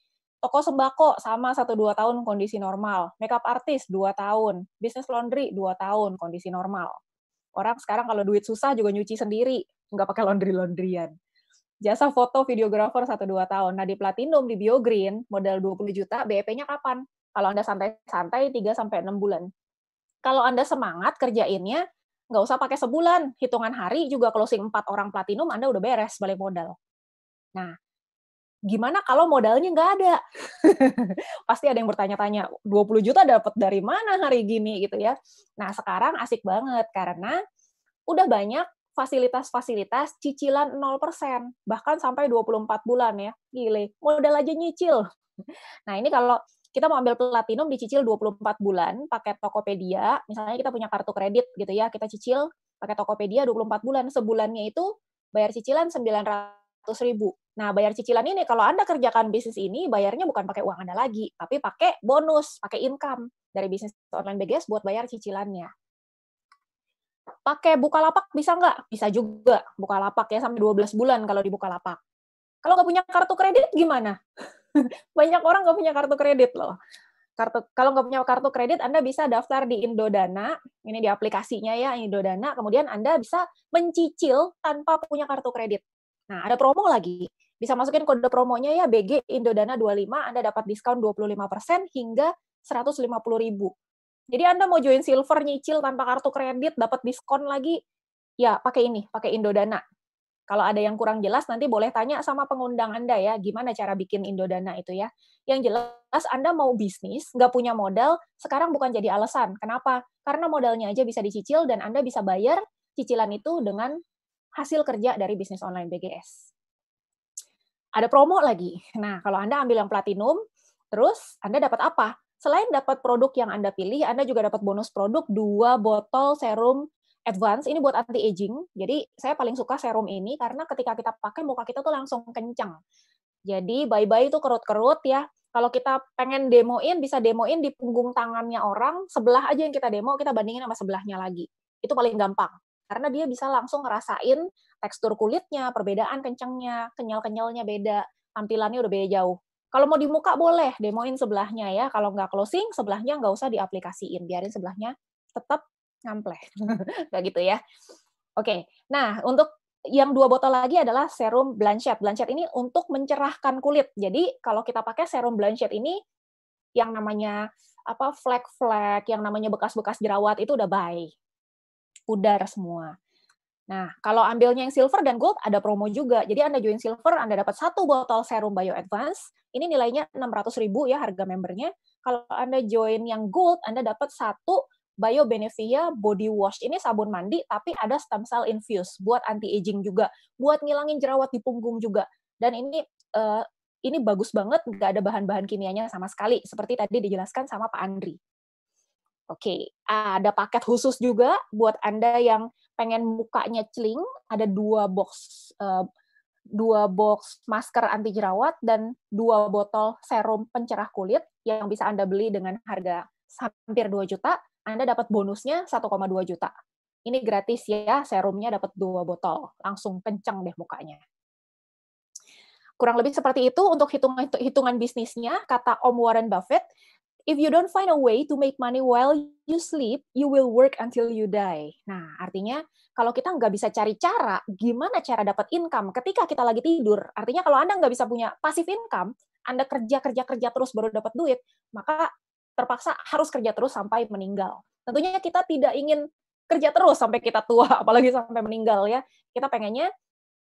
Toko sembako sama 1-2 tahun kondisi normal. Makeup artis 2 tahun. Bisnis laundry 2 tahun kondisi normal. Orang sekarang kalau duit susah juga nyuci sendiri. Nggak pakai laundry-laundryan. Jasa foto videografer 1-2 tahun. Nah di Platinum, di BioGreen, modal 20 juta, BEP-nya kapan? Kalau Anda santai-santai 3-6 bulan. Kalau Anda semangat kerjainnya, nggak usah pakai sebulan. Hitungan hari juga closing 4 orang Platinum, Anda udah beres balik modal. Nah, gimana kalau modalnya nggak ada? Pasti ada yang bertanya-tanya, 20 juta dapat dari mana hari gini gitu ya. Nah, sekarang asik banget karena udah banyak fasilitas-fasilitas cicilan 0%, bahkan sampai 24 bulan ya. Gile, modal aja nyicil. Nah, ini kalau kita mau ambil platinum dicicil 24 bulan pakai Tokopedia, misalnya kita punya kartu kredit gitu ya, kita cicil pakai Tokopedia 24 bulan, sebulannya itu bayar cicilan 900 seratus ribu. Nah, bayar cicilan ini kalau Anda kerjakan bisnis ini, bayarnya bukan pakai uang Anda lagi, tapi pakai bonus, pakai income dari bisnis online BGS buat bayar cicilannya. Pakai Bukalapak bisa nggak? Bisa juga. buka lapak ya sampai 12 bulan kalau dibuka lapak. Kalau nggak punya kartu kredit gimana? Banyak orang nggak punya kartu kredit loh. Kartu, kalau nggak punya kartu kredit, Anda bisa daftar di Indodana. Ini di aplikasinya ya, Indodana. Kemudian Anda bisa mencicil tanpa punya kartu kredit Nah, ada promo lagi. Bisa masukin kode promonya ya BG Indodana 25, Anda dapat diskon 25% hingga 150 ribu. Jadi Anda mau join silver nyicil tanpa kartu kredit dapat diskon lagi, ya pakai ini, pakai Indodana. Kalau ada yang kurang jelas nanti boleh tanya sama pengundang Anda ya, gimana cara bikin Indodana itu ya. Yang jelas Anda mau bisnis, nggak punya modal, sekarang bukan jadi alasan. Kenapa? Karena modalnya aja bisa dicicil dan Anda bisa bayar cicilan itu dengan hasil kerja dari bisnis online BGS. Ada promo lagi. Nah, kalau Anda ambil yang platinum, terus Anda dapat apa? Selain dapat produk yang Anda pilih, Anda juga dapat bonus produk dua botol serum advance ini buat anti aging. Jadi saya paling suka serum ini karena ketika kita pakai muka kita tuh langsung kencang. Jadi bye-bye itu kerut-kerut ya. Kalau kita pengen demoin bisa demoin di punggung tangannya orang, sebelah aja yang kita demo kita bandingin sama sebelahnya lagi. Itu paling gampang karena dia bisa langsung ngerasain tekstur kulitnya, perbedaan kencengnya kenyal-kenyalnya beda, tampilannya udah beda jauh. Kalau mau di muka boleh demoin sebelahnya ya. Kalau nggak closing, sebelahnya nggak usah diaplikasiin. Biarin sebelahnya tetap ngampleh. nggak gitu ya. Oke, nah untuk yang dua botol lagi adalah serum blanchet blanchet ini untuk mencerahkan kulit. Jadi kalau kita pakai serum blanchet ini yang namanya apa flek-flek, yang namanya bekas-bekas jerawat itu udah baik pudar semua. Nah, kalau ambilnya yang silver dan gold ada promo juga. Jadi Anda join silver, Anda dapat satu botol serum Bio Advance. Ini nilainya 600 ribu ya harga membernya. Kalau Anda join yang gold, Anda dapat satu Bio Benefia Body Wash. Ini sabun mandi tapi ada stem cell infuse buat anti aging juga, buat ngilangin jerawat di punggung juga. Dan ini uh, ini bagus banget, nggak ada bahan-bahan kimianya sama sekali, seperti tadi dijelaskan sama Pak Andri. Oke, okay. ada paket khusus juga buat Anda yang pengen mukanya celing, ada dua box eh, dua box masker anti jerawat dan dua botol serum pencerah kulit yang bisa Anda beli dengan harga hampir 2 juta, Anda dapat bonusnya 1,2 juta. Ini gratis ya, serumnya dapat dua botol. Langsung kenceng deh mukanya. Kurang lebih seperti itu untuk hitungan hitungan bisnisnya, kata Om Warren Buffett, If you don't find a way to make money while you sleep, you will work until you die. Nah, artinya kalau kita nggak bisa cari cara, gimana cara dapat income ketika kita lagi tidur? Artinya kalau Anda nggak bisa punya passive income, Anda kerja-kerja-kerja terus baru dapat duit, maka terpaksa harus kerja terus sampai meninggal. Tentunya kita tidak ingin kerja terus sampai kita tua, apalagi sampai meninggal ya. Kita pengennya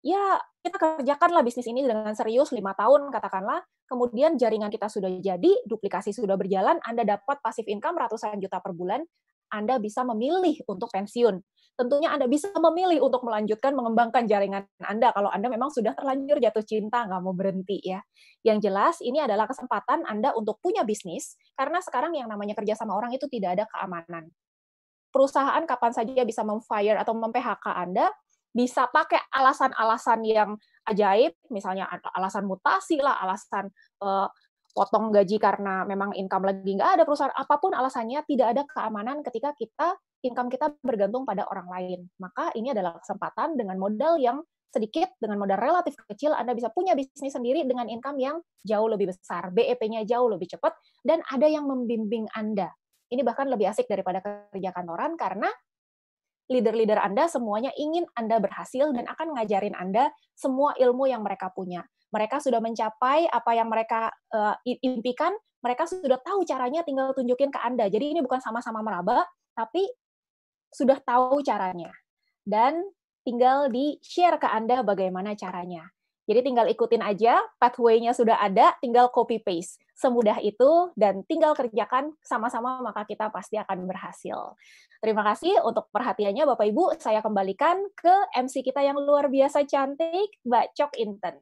ya kita kerjakanlah bisnis ini dengan serius lima tahun katakanlah, kemudian jaringan kita sudah jadi, duplikasi sudah berjalan, Anda dapat pasif income ratusan juta per bulan, Anda bisa memilih untuk pensiun. Tentunya Anda bisa memilih untuk melanjutkan mengembangkan jaringan Anda kalau Anda memang sudah terlanjur jatuh cinta, nggak mau berhenti ya. Yang jelas ini adalah kesempatan Anda untuk punya bisnis, karena sekarang yang namanya kerja sama orang itu tidak ada keamanan perusahaan kapan saja bisa memfire atau mem-PHK Anda, bisa pakai alasan-alasan yang ajaib, misalnya alasan mutasi lah, alasan uh, potong gaji karena memang income lagi nggak ada perusahaan apapun alasannya tidak ada keamanan ketika kita income kita bergantung pada orang lain maka ini adalah kesempatan dengan modal yang sedikit dengan modal relatif kecil Anda bisa punya bisnis sendiri dengan income yang jauh lebih besar BEP-nya jauh lebih cepat dan ada yang membimbing Anda ini bahkan lebih asik daripada kerja kantoran karena leader-leader Anda semuanya ingin Anda berhasil dan akan ngajarin Anda semua ilmu yang mereka punya. Mereka sudah mencapai apa yang mereka uh, impikan, mereka sudah tahu caranya tinggal tunjukin ke Anda. Jadi ini bukan sama-sama meraba, tapi sudah tahu caranya. Dan tinggal di-share ke Anda bagaimana caranya. Jadi tinggal ikutin aja, pathway-nya sudah ada, tinggal copy paste. Semudah itu dan tinggal kerjakan sama-sama maka kita pasti akan berhasil. Terima kasih untuk perhatiannya Bapak Ibu. Saya kembalikan ke MC kita yang luar biasa cantik, Mbak Cok Inten.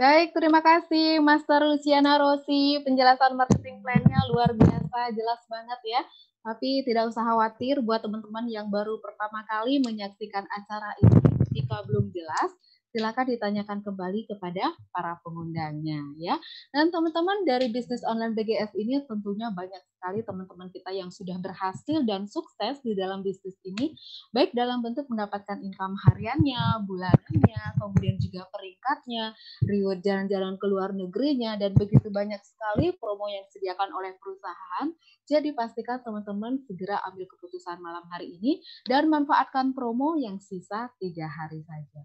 Baik, terima kasih Master Luciana Rossi. Penjelasan marketing plan-nya luar biasa, jelas banget ya. Tapi tidak usah khawatir buat teman-teman yang baru pertama kali menyaksikan acara ini jika belum jelas, silakan ditanyakan kembali kepada para pengundangnya ya. Dan teman-teman dari bisnis online BGS ini tentunya banyak sekali teman-teman kita yang sudah berhasil dan sukses di dalam bisnis ini, baik dalam bentuk mendapatkan income hariannya, bulanannya, kemudian juga peringkatnya, reward jalan-jalan ke luar negerinya, dan begitu banyak sekali promo yang disediakan oleh perusahaan. Jadi pastikan teman-teman segera ambil keputusan malam hari ini dan manfaatkan promo yang sisa tiga hari saja.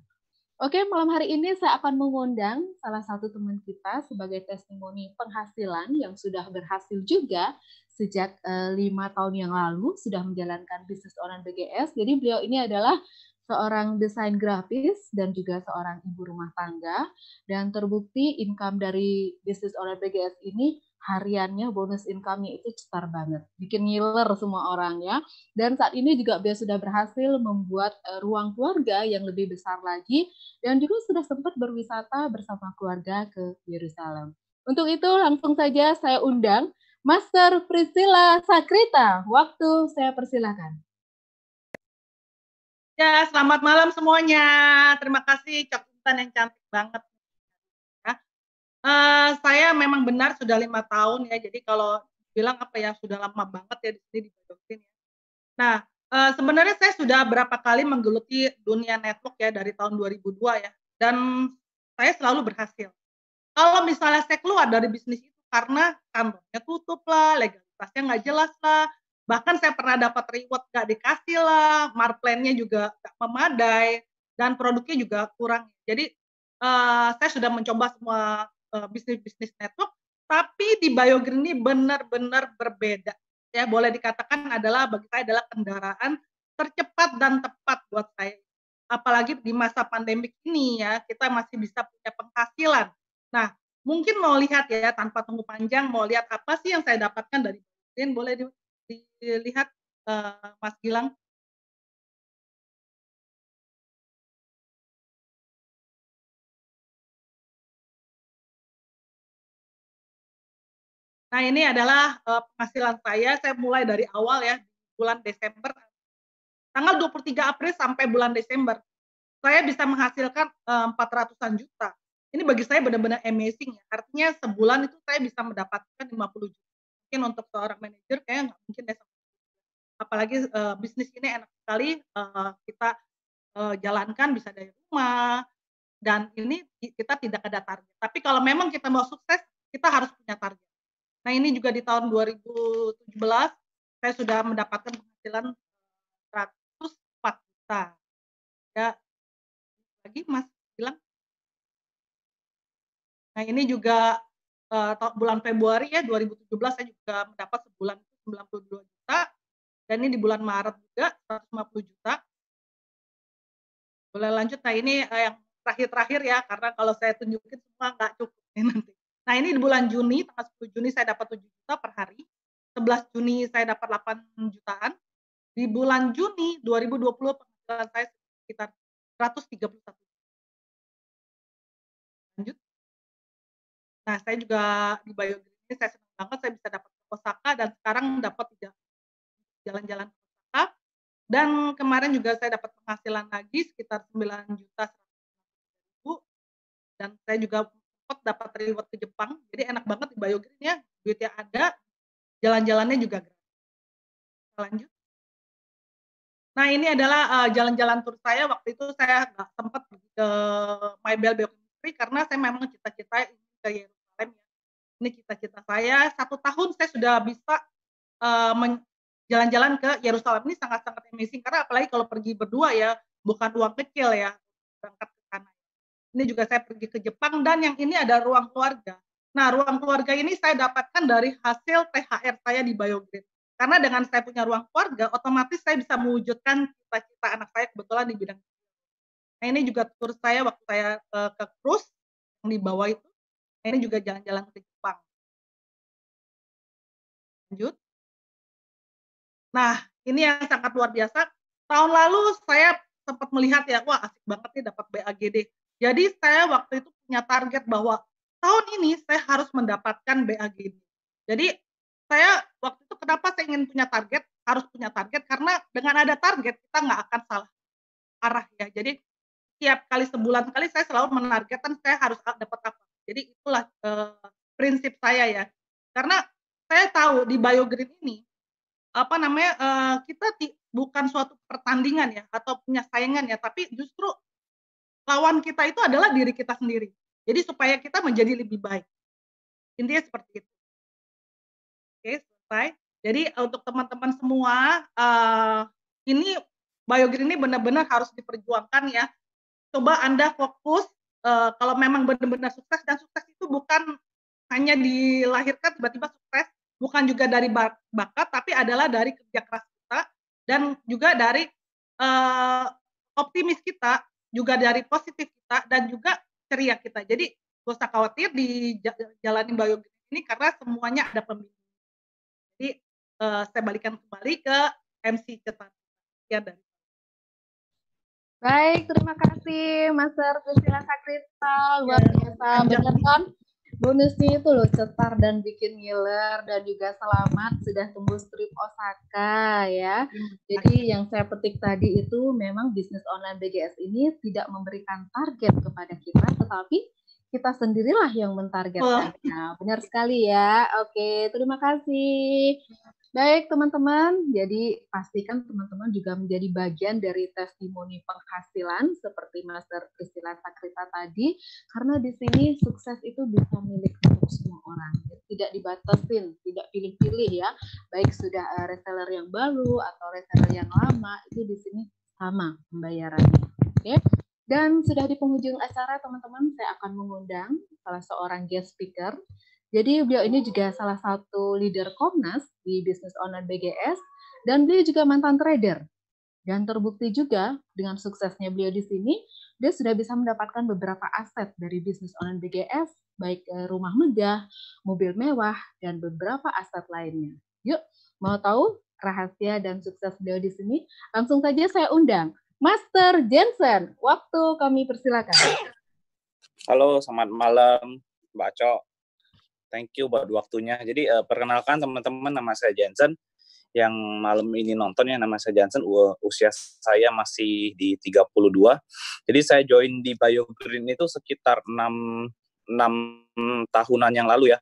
Oke, malam hari ini saya akan mengundang salah satu teman kita sebagai testimoni penghasilan yang sudah berhasil juga sejak eh, lima tahun yang lalu sudah menjalankan bisnis online BGS. Jadi beliau ini adalah seorang desain grafis dan juga seorang ibu rumah tangga dan terbukti income dari bisnis online BGS ini hariannya bonus income-nya itu cetar banget, bikin ngiler semua orang ya. Dan saat ini juga dia sudah berhasil membuat eh, ruang keluarga yang lebih besar lagi dan juga sudah sempat berwisata bersama keluarga ke Yerusalem. Untuk itu langsung saja saya undang Master Priscilla Sakrita. Waktu saya persilahkan. Ya, selamat malam semuanya. Terima kasih Cak yang cantik banget Eh, saya memang benar sudah lima tahun ya, jadi kalau bilang apa ya sudah lama banget ya di sini di ya. Nah, uh, sebenarnya saya sudah berapa kali menggeluti dunia network ya dari tahun 2002 ya, dan saya selalu berhasil. Kalau misalnya saya keluar dari bisnis itu karena kantornya tutup lah, legalitasnya nggak jelas lah, bahkan saya pernah dapat reward nggak dikasih lah, marplannya juga nggak memadai, dan produknya juga kurang. Jadi uh, saya sudah mencoba semua Eh, bisnis-bisnis network, tapi di BioGreen ini benar-benar berbeda. Ya, boleh dikatakan adalah bagi saya adalah kendaraan tercepat dan tepat buat saya. Apalagi di masa pandemik ini ya, kita masih bisa punya penghasilan. Nah, mungkin mau lihat ya tanpa tunggu panjang, mau lihat apa sih yang saya dapatkan dari BioGreen, boleh dilihat uh, Mas Gilang? Nah ini adalah eh, penghasilan saya, saya mulai dari awal ya, bulan Desember, tanggal 23 April sampai bulan Desember, saya bisa menghasilkan uh, eh, 400-an juta. Ini bagi saya benar-benar amazing ya, artinya sebulan itu saya bisa mendapatkan 50 juta. Mungkin untuk seorang manajer kayaknya nggak mungkin deh. Apalagi uh, bisnis ini enak sekali, uh, kita uh, jalankan bisa dari rumah, dan ini kita tidak ada target. Tapi kalau memang kita mau sukses, kita harus punya target. Nah ini juga di tahun 2017 saya sudah mendapatkan penghasilan 104 eh, juta. Ya lagi Mas bilang. Nah ini juga uh, bulan Februari ya 2017 saya juga mendapat sebulan 92 juta dan ini di bulan Maret juga 150 juta. Boleh lanjut. Nah ini eh, yang terakhir-terakhir ya karena kalau saya tunjukin semua nggak cukup nih nanti. Nah ini di bulan Juni, tanggal 10 Juni saya dapat 7 juta per hari, 11 Juni saya dapat 8 jutaan, di bulan Juni 2020 penghasilan saya sekitar 131 Lanjut. Nah saya juga di bio ini saya senang banget, saya bisa dapat pesaka dan sekarang dapat jalan-jalan ke Dan kemarin juga saya dapat penghasilan lagi sekitar 9 juta ribu. Dan saya juga dapat reward ke Jepang. Jadi enak banget di ya. duitnya ada, jalan-jalannya juga gratis. Lanjut. Nah ini adalah eh, jalan-jalan uh, tour saya. Waktu itu saya nggak sempat pergi ke Maybell Biochemistry karena saya memang cita-cita ke Yerusalem. Ya. Ini cita-cita saya. Satu tahun saya sudah bisa uh, jalan-jalan ke Yerusalem ini sangat-sangat amazing karena apalagi kalau pergi berdua ya bukan uang kecil ya berangkat ini juga saya pergi ke Jepang, dan yang ini ada ruang keluarga. Nah, ruang keluarga ini saya dapatkan dari hasil THR saya di BioGrid. Karena dengan saya punya ruang keluarga, otomatis saya bisa mewujudkan cita-cita anak saya kebetulan di bidang. Nah, ini juga tur saya waktu saya ke, eh, ke cruise yang di bawah itu. Nah, ini juga jalan-jalan ke Jepang. Lanjut. Nah, ini yang sangat luar biasa. Tahun lalu saya sempat melihat ya, wah asik banget nih dapat BAGD. Jadi saya waktu itu punya target bahwa tahun ini saya harus mendapatkan BAG. Jadi saya waktu itu kenapa saya ingin punya target, harus punya target karena dengan ada target kita nggak akan salah arah ya. Jadi tiap kali sebulan kali saya selalu menargetkan saya harus dapat apa. Jadi itulah eh, prinsip saya ya. Karena saya tahu di biogreen ini apa namanya eh, kita bukan suatu pertandingan ya atau punya saingan ya, tapi justru lawan kita itu adalah diri kita sendiri. Jadi supaya kita menjadi lebih baik. Intinya seperti itu. Oke, selesai. Jadi eh, untuk teman-teman semua, uh, ini biogreen ini benar-benar harus diperjuangkan ya. Coba Anda fokus, uh, kalau memang benar-benar sukses, dan sukses itu bukan hanya dilahirkan tiba-tiba sukses, bukan juga dari bakat, tapi adalah dari kerja keras kita, dan juga dari uh, optimis kita juga dari positif kita dan juga ceria kita. Jadi gak usah khawatir di jalani biogen ini karena semuanya ada pembimbing. Jadi uh, saya balikan kembali ke MC Cetan. Ya, dan Baik, terima kasih Master Priscila Sakrita. luar iya. biasa benar kan? bonusnya itu loh cetar dan bikin ngiler dan juga selamat sudah tembus trip Osaka ya. Iya. Jadi yang saya petik tadi itu memang bisnis online BGS ini tidak memberikan target kepada kita tetapi kita sendirilah yang mentargetkan. Oh. Benar sekali ya. Oke, terima kasih. Baik teman-teman, jadi pastikan teman-teman juga menjadi bagian dari testimoni penghasilan seperti Master Kristina Sakrita tadi, karena di sini sukses itu bisa milik untuk semua orang, tidak dibatasin, tidak pilih-pilih ya, baik sudah eh, reseller yang baru atau reseller yang lama itu di sini sama pembayarannya, oke? Dan sudah di penghujung acara teman-teman, saya akan mengundang salah seorang guest speaker jadi beliau ini juga salah satu leader Komnas di business owner BGS dan beliau juga mantan trader. Dan terbukti juga dengan suksesnya beliau di sini, dia sudah bisa mendapatkan beberapa aset dari bisnis online BGS, baik eh, rumah megah, mobil mewah, dan beberapa aset lainnya. Yuk, mau tahu rahasia dan sukses beliau di sini? Langsung saja saya undang Master Jensen. Waktu kami persilakan. Halo, selamat malam Mbak Cok. Thank you buat waktunya. Jadi uh, perkenalkan teman-teman nama saya Jensen yang malam ini nonton ya nama saya Jansen usia saya masih di 32. Jadi saya join di BioGreen itu sekitar 6 6 tahunan yang lalu ya.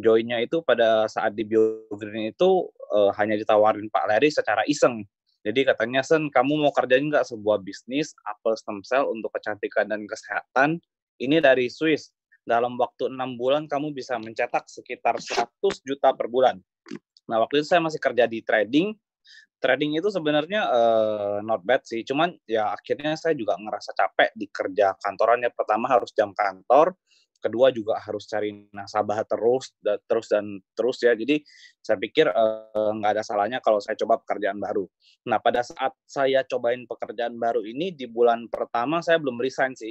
Joinnya itu pada saat di BioGreen itu uh, hanya ditawarin Pak Larry secara iseng. Jadi katanya, Sen, kamu mau kerjain nggak sebuah bisnis Apple stem cell untuk kecantikan dan kesehatan? Ini dari Swiss dalam waktu enam bulan kamu bisa mencetak sekitar 100 juta per bulan. Nah waktu itu saya masih kerja di trading. Trading itu sebenarnya uh, not bad sih, cuman ya akhirnya saya juga ngerasa capek di kerja kantoran kantorannya. Pertama harus jam kantor, kedua juga harus cari nasabah terus, da, terus dan terus ya. Jadi saya pikir uh, nggak ada salahnya kalau saya coba pekerjaan baru. Nah pada saat saya cobain pekerjaan baru ini di bulan pertama saya belum resign sih,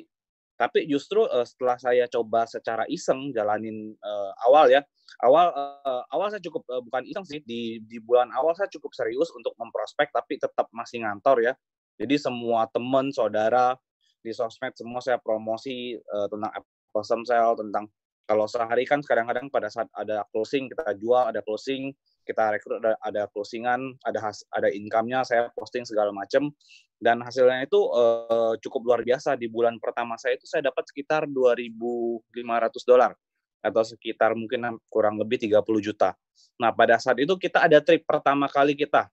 tapi justru uh, setelah saya coba secara iseng jalanin uh, awal ya awal uh, awal saya cukup uh, bukan iseng sih di di bulan awal saya cukup serius untuk memprospek tapi tetap masih ngantor ya jadi semua teman saudara di sosmed semua saya promosi uh, tentang Apple Stem tentang kalau sehari kan kadang-kadang pada saat ada closing kita jual ada closing kita rekrut ada, ada closingan, ada has, ada income-nya, saya posting segala macam dan hasilnya itu uh, cukup luar biasa di bulan pertama saya itu saya dapat sekitar 2.500 dolar atau sekitar mungkin kurang lebih 30 juta. Nah, pada saat itu kita ada trip pertama kali kita.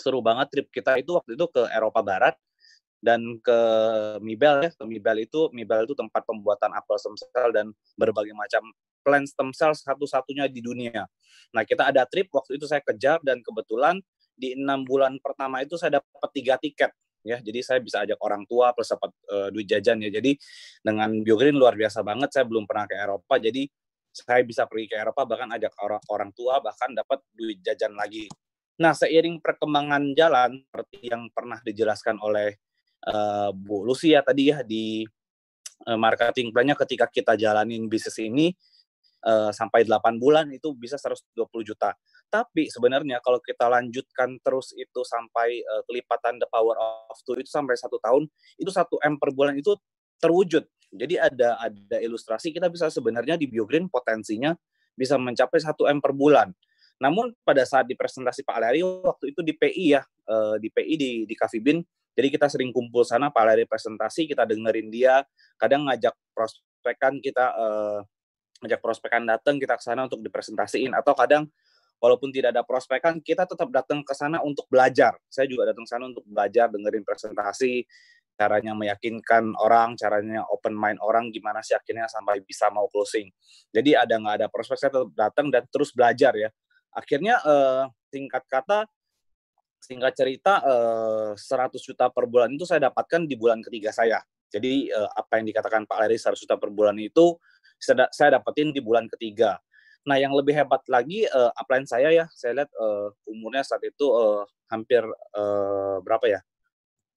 Seru banget trip kita itu waktu itu ke Eropa Barat dan ke Mibel ya ke Mibel itu Mibel itu tempat pembuatan apel semsel dan berbagai macam plant stem cell satu-satunya di dunia. Nah, kita ada trip waktu itu saya kejar dan kebetulan di enam bulan pertama itu saya dapat tiga tiket ya jadi saya bisa ajak orang tua plus dapat uh, duit jajan ya jadi dengan BioGreen luar biasa banget saya belum pernah ke Eropa jadi saya bisa pergi ke Eropa bahkan ajak orang orang tua bahkan dapat duit jajan lagi nah seiring perkembangan jalan seperti yang pernah dijelaskan oleh uh, Bu Lucia tadi ya di marketing eh, marketing plannya ketika kita jalanin bisnis ini Eh, sampai 8 bulan itu bisa 120 juta. Tapi sebenarnya kalau kita lanjutkan terus itu sampai uh, kelipatan the power of two itu sampai satu tahun itu satu m per bulan itu terwujud. Jadi ada ada ilustrasi kita bisa sebenarnya di Biogreen potensinya bisa mencapai satu m per bulan. Namun pada saat di presentasi Pak Leri waktu itu di PI ya eh, di PI di di Kafibin jadi kita sering kumpul sana Pak Leri presentasi kita dengerin dia kadang ngajak prospekan kita ajak prospekan datang kita ke sana untuk dipresentasiin atau kadang walaupun tidak ada prospekan kita tetap datang ke sana untuk belajar. Saya juga datang sana untuk belajar dengerin presentasi caranya meyakinkan orang, caranya open mind orang, gimana sih akhirnya sampai bisa mau closing. Jadi ada nggak ada prospek saya tetap datang dan terus belajar ya. Akhirnya eh, singkat kata, singkat cerita eh, 100 juta per bulan itu saya dapatkan di bulan ketiga saya. Jadi eh, apa yang dikatakan Pak Larry 100 juta per bulan itu saya dapetin di bulan ketiga. Nah, yang lebih hebat lagi uh, upline saya ya, saya lihat uh, umurnya saat itu uh, hampir uh, berapa ya?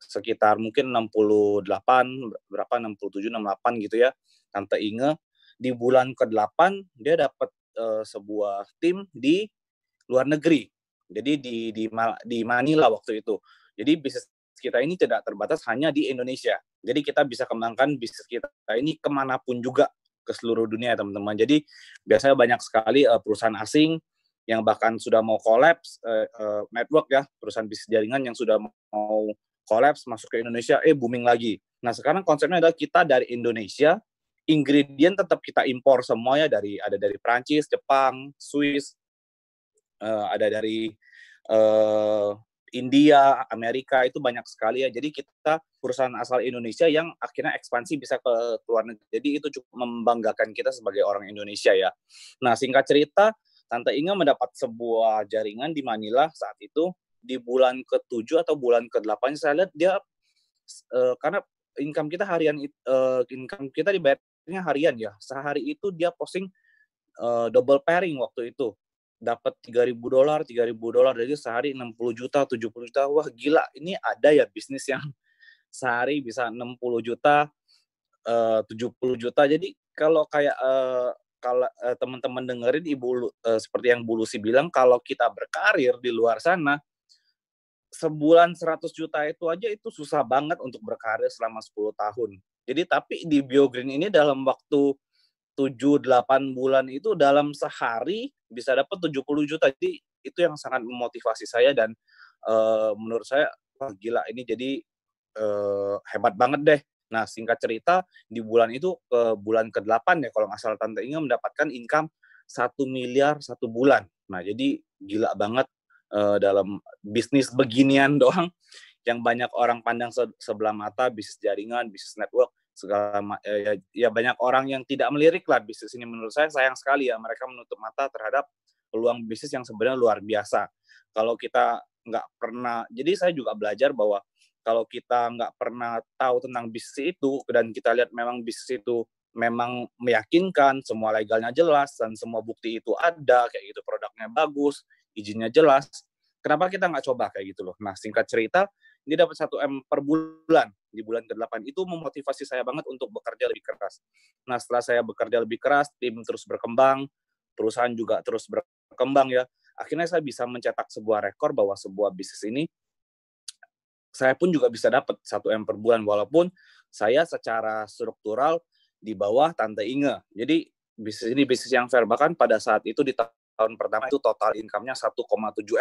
Sekitar mungkin 68, berapa 67, 68 gitu ya. Tante Inge di bulan ke-8 dia dapat uh, sebuah tim di luar negeri. Jadi di di di Manila waktu itu. Jadi bisnis kita ini tidak terbatas hanya di Indonesia. Jadi kita bisa kembangkan bisnis kita ini kemanapun juga ke seluruh dunia teman-teman. Jadi biasanya banyak sekali uh, perusahaan asing yang bahkan sudah mau kolaps uh, uh, network ya perusahaan bisnis jaringan yang sudah mau kolaps masuk ke Indonesia eh booming lagi. Nah sekarang konsepnya adalah kita dari Indonesia ingredient tetap kita impor semuanya dari ada dari Prancis, Jepang, Swiss, uh, ada dari uh, India, Amerika itu banyak sekali ya. Jadi kita perusahaan asal Indonesia yang akhirnya ekspansi bisa ke luar negeri. Jadi itu cukup membanggakan kita sebagai orang Indonesia ya. Nah, singkat cerita, Tante Inga mendapat sebuah jaringan di Manila saat itu di bulan ke-7 atau bulan ke-8 saya lihat dia uh, karena income kita harian uh, income kita dibayarnya harian ya. Sehari itu dia posting uh, double pairing waktu itu dapat 3000 dolar, 3000 dolar jadi sehari 60 juta, 70 juta. Wah, gila. Ini ada ya bisnis yang sehari bisa 60 juta, 70 eh, juta. Jadi kalau kayak eh, kalau eh, teman-teman dengerin Ibu seperti yang Bu Lucy bilang kalau kita berkarir di luar sana sebulan 100 juta itu aja itu susah banget untuk berkarir selama 10 tahun. Jadi tapi di BioGreen ini dalam waktu tujuh delapan bulan itu dalam sehari bisa dapat 70 juta. Jadi itu yang sangat memotivasi saya dan uh, menurut saya wah gila ini jadi uh, hebat banget deh. Nah, singkat cerita di bulan itu ke bulan ke delapan ya kalau nggak salah Tante Inga mendapatkan income satu miliar satu bulan. Nah, jadi gila banget uh, dalam bisnis beginian doang yang banyak orang pandang sebelah mata bisnis jaringan, bisnis network segala ya, ya, ya banyak orang yang tidak melirik lah bisnis ini menurut saya sayang sekali ya mereka menutup mata terhadap peluang bisnis yang sebenarnya luar biasa kalau kita nggak pernah jadi saya juga belajar bahwa kalau kita nggak pernah tahu tentang bisnis itu dan kita lihat memang bisnis itu memang meyakinkan semua legalnya jelas dan semua bukti itu ada kayak gitu produknya bagus izinnya jelas kenapa kita nggak coba kayak gitu loh nah singkat cerita ini dapat 1 M per bulan di bulan ke-8 itu memotivasi saya banget untuk bekerja lebih keras. Nah, setelah saya bekerja lebih keras, tim terus berkembang, perusahaan juga terus berkembang ya. Akhirnya saya bisa mencetak sebuah rekor bahwa sebuah bisnis ini saya pun juga bisa dapat 1 M per bulan walaupun saya secara struktural di bawah Tante Inge. Jadi bisnis ini bisnis yang fair bahkan pada saat itu di tahun pertama itu total income-nya 1,7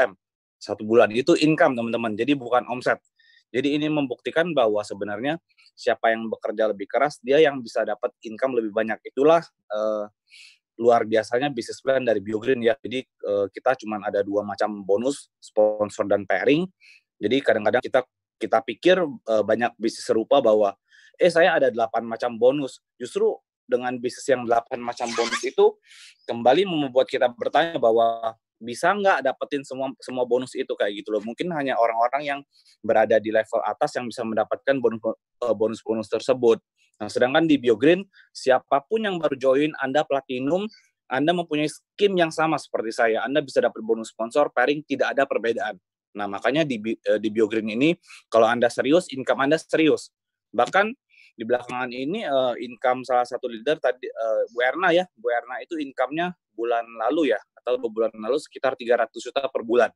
M satu bulan itu income teman-teman jadi bukan omset jadi ini membuktikan bahwa sebenarnya siapa yang bekerja lebih keras dia yang bisa dapat income lebih banyak itulah eh, luar biasanya bisnis plan dari BioGreen ya jadi eh, kita cuma ada dua macam bonus sponsor dan pairing jadi kadang-kadang kita kita pikir eh, banyak bisnis serupa bahwa eh saya ada delapan macam bonus justru dengan bisnis yang delapan macam bonus itu kembali membuat kita bertanya bahwa bisa nggak dapetin semua semua bonus itu kayak gitu loh mungkin hanya orang-orang yang berada di level atas yang bisa mendapatkan bonus eh, bonus bonus tersebut nah sedangkan di BioGreen siapapun yang baru join anda platinum anda mempunyai skim yang sama seperti saya anda bisa dapat bonus sponsor pairing tidak ada perbedaan nah makanya di eh, di BioGreen ini kalau anda serius income anda serius bahkan di belakangan ini uh, income salah satu leader tadi uh, Bu Erna ya Bu Erna itu income-nya bulan lalu ya atau beberapa bulan lalu sekitar 300 juta per bulan.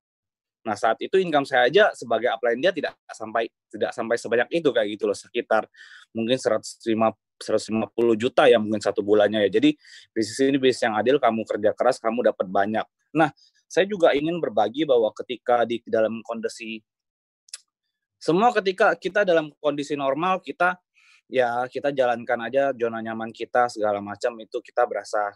Nah saat itu income saya aja sebagai upline dia tidak sampai tidak sampai sebanyak itu kayak gitu loh sekitar mungkin 150 150 juta ya mungkin satu bulannya ya. Jadi bisnis ini bisnis yang adil, kamu kerja keras, kamu dapat banyak. Nah, saya juga ingin berbagi bahwa ketika di dalam kondisi semua ketika kita dalam kondisi normal kita ya kita jalankan aja zona nyaman kita segala macam itu kita berasa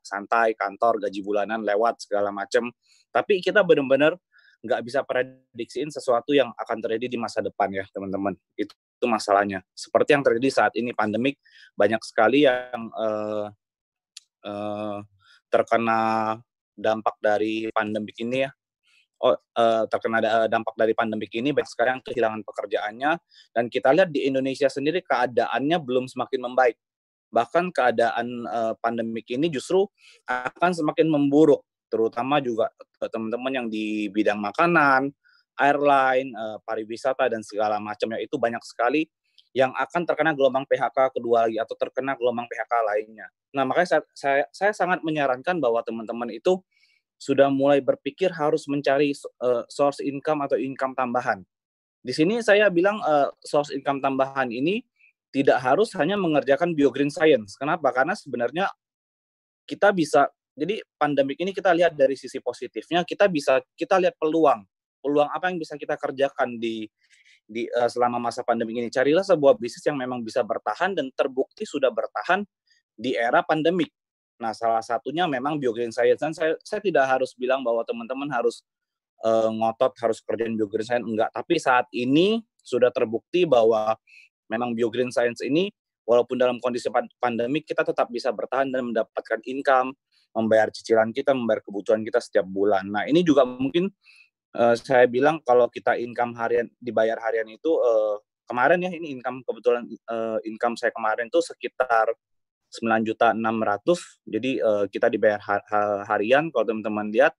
santai kantor gaji bulanan lewat segala macam tapi kita benar-benar nggak bisa prediksiin sesuatu yang akan terjadi di masa depan ya teman-teman itu, itu masalahnya seperti yang terjadi saat ini pandemik banyak sekali yang uh, uh, terkena dampak dari pandemik ini ya oh, eh, terkena dampak dari pandemik ini banyak sekarang kehilangan pekerjaannya dan kita lihat di Indonesia sendiri keadaannya belum semakin membaik bahkan keadaan eh, pandemik ini justru akan semakin memburuk terutama juga teman-teman yang di bidang makanan, airline, eh, pariwisata dan segala macamnya itu banyak sekali yang akan terkena gelombang PHK kedua lagi atau terkena gelombang PHK lainnya. Nah makanya saya saya, saya sangat menyarankan bahwa teman-teman itu sudah mulai berpikir harus mencari uh, source income atau income tambahan. Di sini saya bilang uh, source income tambahan ini tidak harus hanya mengerjakan biogreen science. Kenapa? Karena sebenarnya kita bisa jadi pandemik ini kita lihat dari sisi positifnya, kita bisa kita lihat peluang. Peluang apa yang bisa kita kerjakan di di uh, selama masa pandemi ini. Carilah sebuah bisnis yang memang bisa bertahan dan terbukti sudah bertahan di era pandemik. Nah, salah satunya memang BioGreen science. Dan saya, saya tidak harus bilang bahwa teman-teman harus uh, ngotot harus kerjain BioGreen science enggak, tapi saat ini sudah terbukti bahwa memang biogreen science ini walaupun dalam kondisi pandemi kita tetap bisa bertahan dan mendapatkan income, membayar cicilan kita, membayar kebutuhan kita setiap bulan. Nah, ini juga mungkin uh, saya bilang kalau kita income harian dibayar harian itu uh, kemarin ya ini income kebetulan uh, income saya kemarin itu sekitar 9 juta 600 jadi uh, kita dibayar harian kalau teman-teman lihat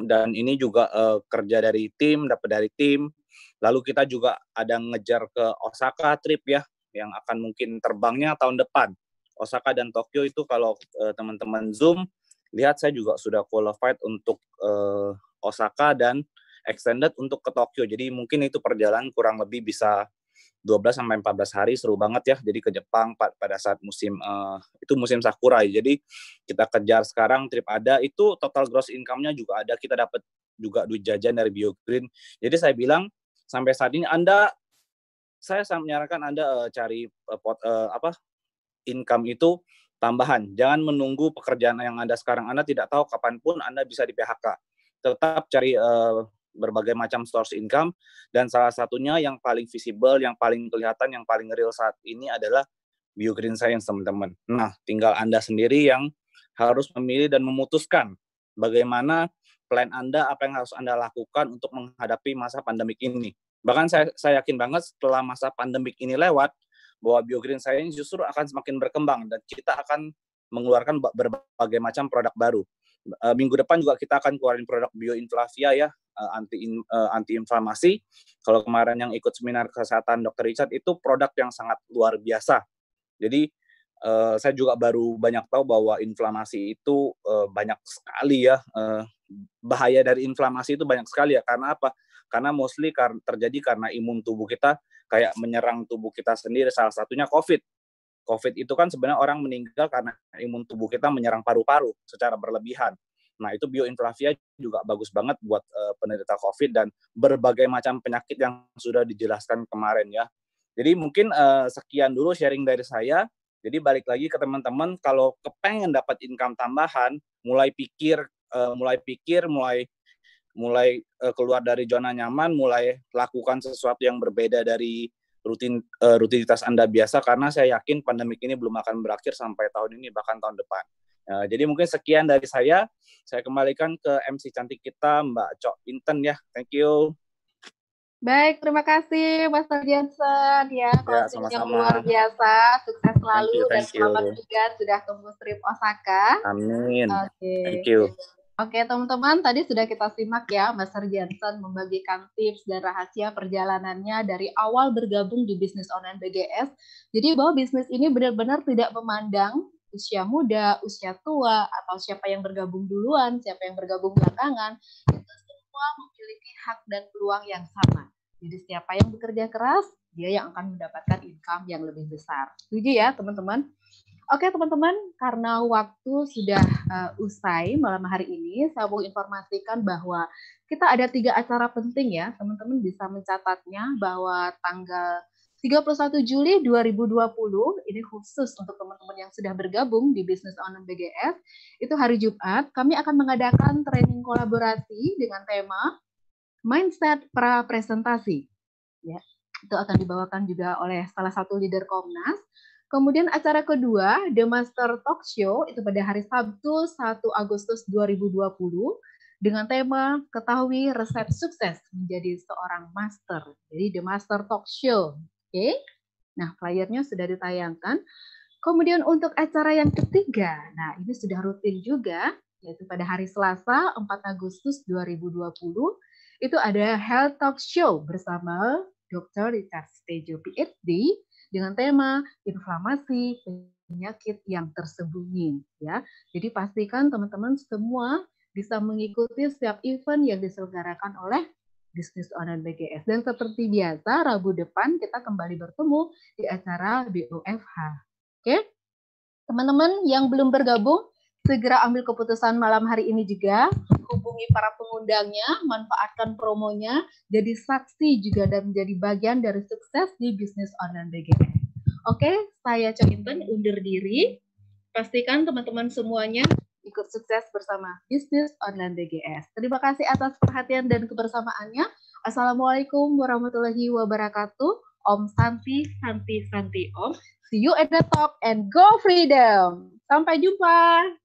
dan ini juga uh, kerja dari tim dapat dari tim lalu kita juga ada ngejar ke Osaka trip ya yang akan mungkin terbangnya tahun depan Osaka dan Tokyo itu kalau eh, teman-teman uh, zoom lihat saya juga sudah qualified untuk uh, Osaka dan extended untuk ke Tokyo jadi mungkin itu perjalanan kurang lebih bisa 12 sampai 14 hari seru banget ya jadi ke Jepang pada saat musim uh, itu musim sakura jadi kita kejar sekarang trip ada itu total gross income-nya juga ada kita dapat juga duit jajan dari BioGreen jadi saya bilang sampai saat ini Anda saya sangat menyarankan Anda uh, cari uh, pot, uh, apa income itu tambahan jangan menunggu pekerjaan yang Anda sekarang Anda tidak tahu kapan pun Anda bisa di PHK tetap cari uh, berbagai macam source income dan salah satunya yang paling visible, yang paling kelihatan, yang paling real saat ini adalah biogreen science teman-teman. Nah, tinggal Anda sendiri yang harus memilih dan memutuskan bagaimana plan Anda, apa yang harus Anda lakukan untuk menghadapi masa pandemik ini. Bahkan saya, saya yakin banget setelah masa pandemik ini lewat, bahwa biogreen science justru akan semakin berkembang dan kita akan mengeluarkan berbagai macam produk baru. Minggu depan juga kita akan keluarin produk bioinflavia ya, uh, anti uh, antiinflamasi. Kalau kemarin yang ikut seminar kesehatan Dr. Richard itu produk yang sangat luar biasa. Jadi uh, saya juga baru banyak tahu bahwa inflamasi itu uh, banyak sekali ya uh, bahaya dari inflamasi itu banyak sekali ya karena apa? Karena mostly kar terjadi karena imun tubuh kita kayak menyerang tubuh kita sendiri salah satunya COVID. COVID itu kan sebenarnya orang meninggal karena imun tubuh kita menyerang paru-paru secara berlebihan. Nah, itu bioinflavia juga bagus banget buat uh, penderita COVID dan berbagai macam penyakit yang sudah dijelaskan kemarin ya. Jadi mungkin uh, sekian dulu sharing dari saya. Jadi balik lagi ke teman-teman kalau kepengen dapat income tambahan, mulai pikir uh, mulai pikir, mulai mulai uh, keluar dari zona nyaman, mulai lakukan sesuatu yang berbeda dari rutin uh, rutinitas Anda biasa karena saya yakin pandemik ini belum akan berakhir sampai tahun ini bahkan tahun depan. Nah, jadi mungkin sekian dari saya. Saya kembalikan ke MC cantik kita Mbak Cok Inten ya. Thank you. Baik, terima kasih Mas Jansen ya, ya luar biasa, sukses selalu you, dan selamat you. juga sudah tunggu strip Osaka. Amin. Oke. Okay. Thank you. Oke, teman-teman, tadi sudah kita simak ya Mas Jansen membagikan tips dan rahasia perjalanannya dari awal bergabung di bisnis online BGS. Jadi bahwa bisnis ini benar-benar tidak memandang usia muda, usia tua, atau siapa yang bergabung duluan, siapa yang bergabung belakangan, itu semua memiliki hak dan peluang yang sama. Jadi siapa yang bekerja keras, dia yang akan mendapatkan income yang lebih besar. Setuju ya teman-teman? Oke teman-teman, karena waktu sudah uh, usai malam hari ini, saya mau informasikan bahwa kita ada tiga acara penting ya. Teman-teman bisa mencatatnya bahwa tanggal 31 Juli 2020, ini khusus untuk teman-teman yang sudah bergabung di Business on BGF, itu hari Jumat, kami akan mengadakan training kolaborasi dengan tema Mindset Pra Presentasi. Ya, itu akan dibawakan juga oleh salah satu leader Komnas. Kemudian acara kedua, The Master Talk Show, itu pada hari Sabtu 1 Agustus 2020, dengan tema Ketahui Resep Sukses Menjadi Seorang Master. Jadi The Master Talk Show Oke. Nah, flyernya sudah ditayangkan. Kemudian untuk acara yang ketiga, nah ini sudah rutin juga, yaitu pada hari Selasa 4 Agustus 2020, itu ada Health Talk Show bersama Dr. Richard Stejo PhD dengan tema inflamasi penyakit yang tersembunyi ya. Jadi pastikan teman-teman semua bisa mengikuti setiap event yang diselenggarakan oleh bisnis online BGS. Dan seperti biasa, Rabu depan kita kembali bertemu di acara BOFH. Oke? Teman-teman yang belum bergabung, segera ambil keputusan malam hari ini juga. Hubungi para pengundangnya, manfaatkan promonya, jadi saksi juga dan menjadi bagian dari sukses di bisnis online BGS. Oke, saya Cak undur diri. Pastikan teman-teman semuanya ikut sukses bersama bisnis online DGS. Terima kasih atas perhatian dan kebersamaannya. Assalamualaikum warahmatullahi wabarakatuh. Om Santi, Santi, Santi Om. See you at the top and go freedom. Sampai jumpa.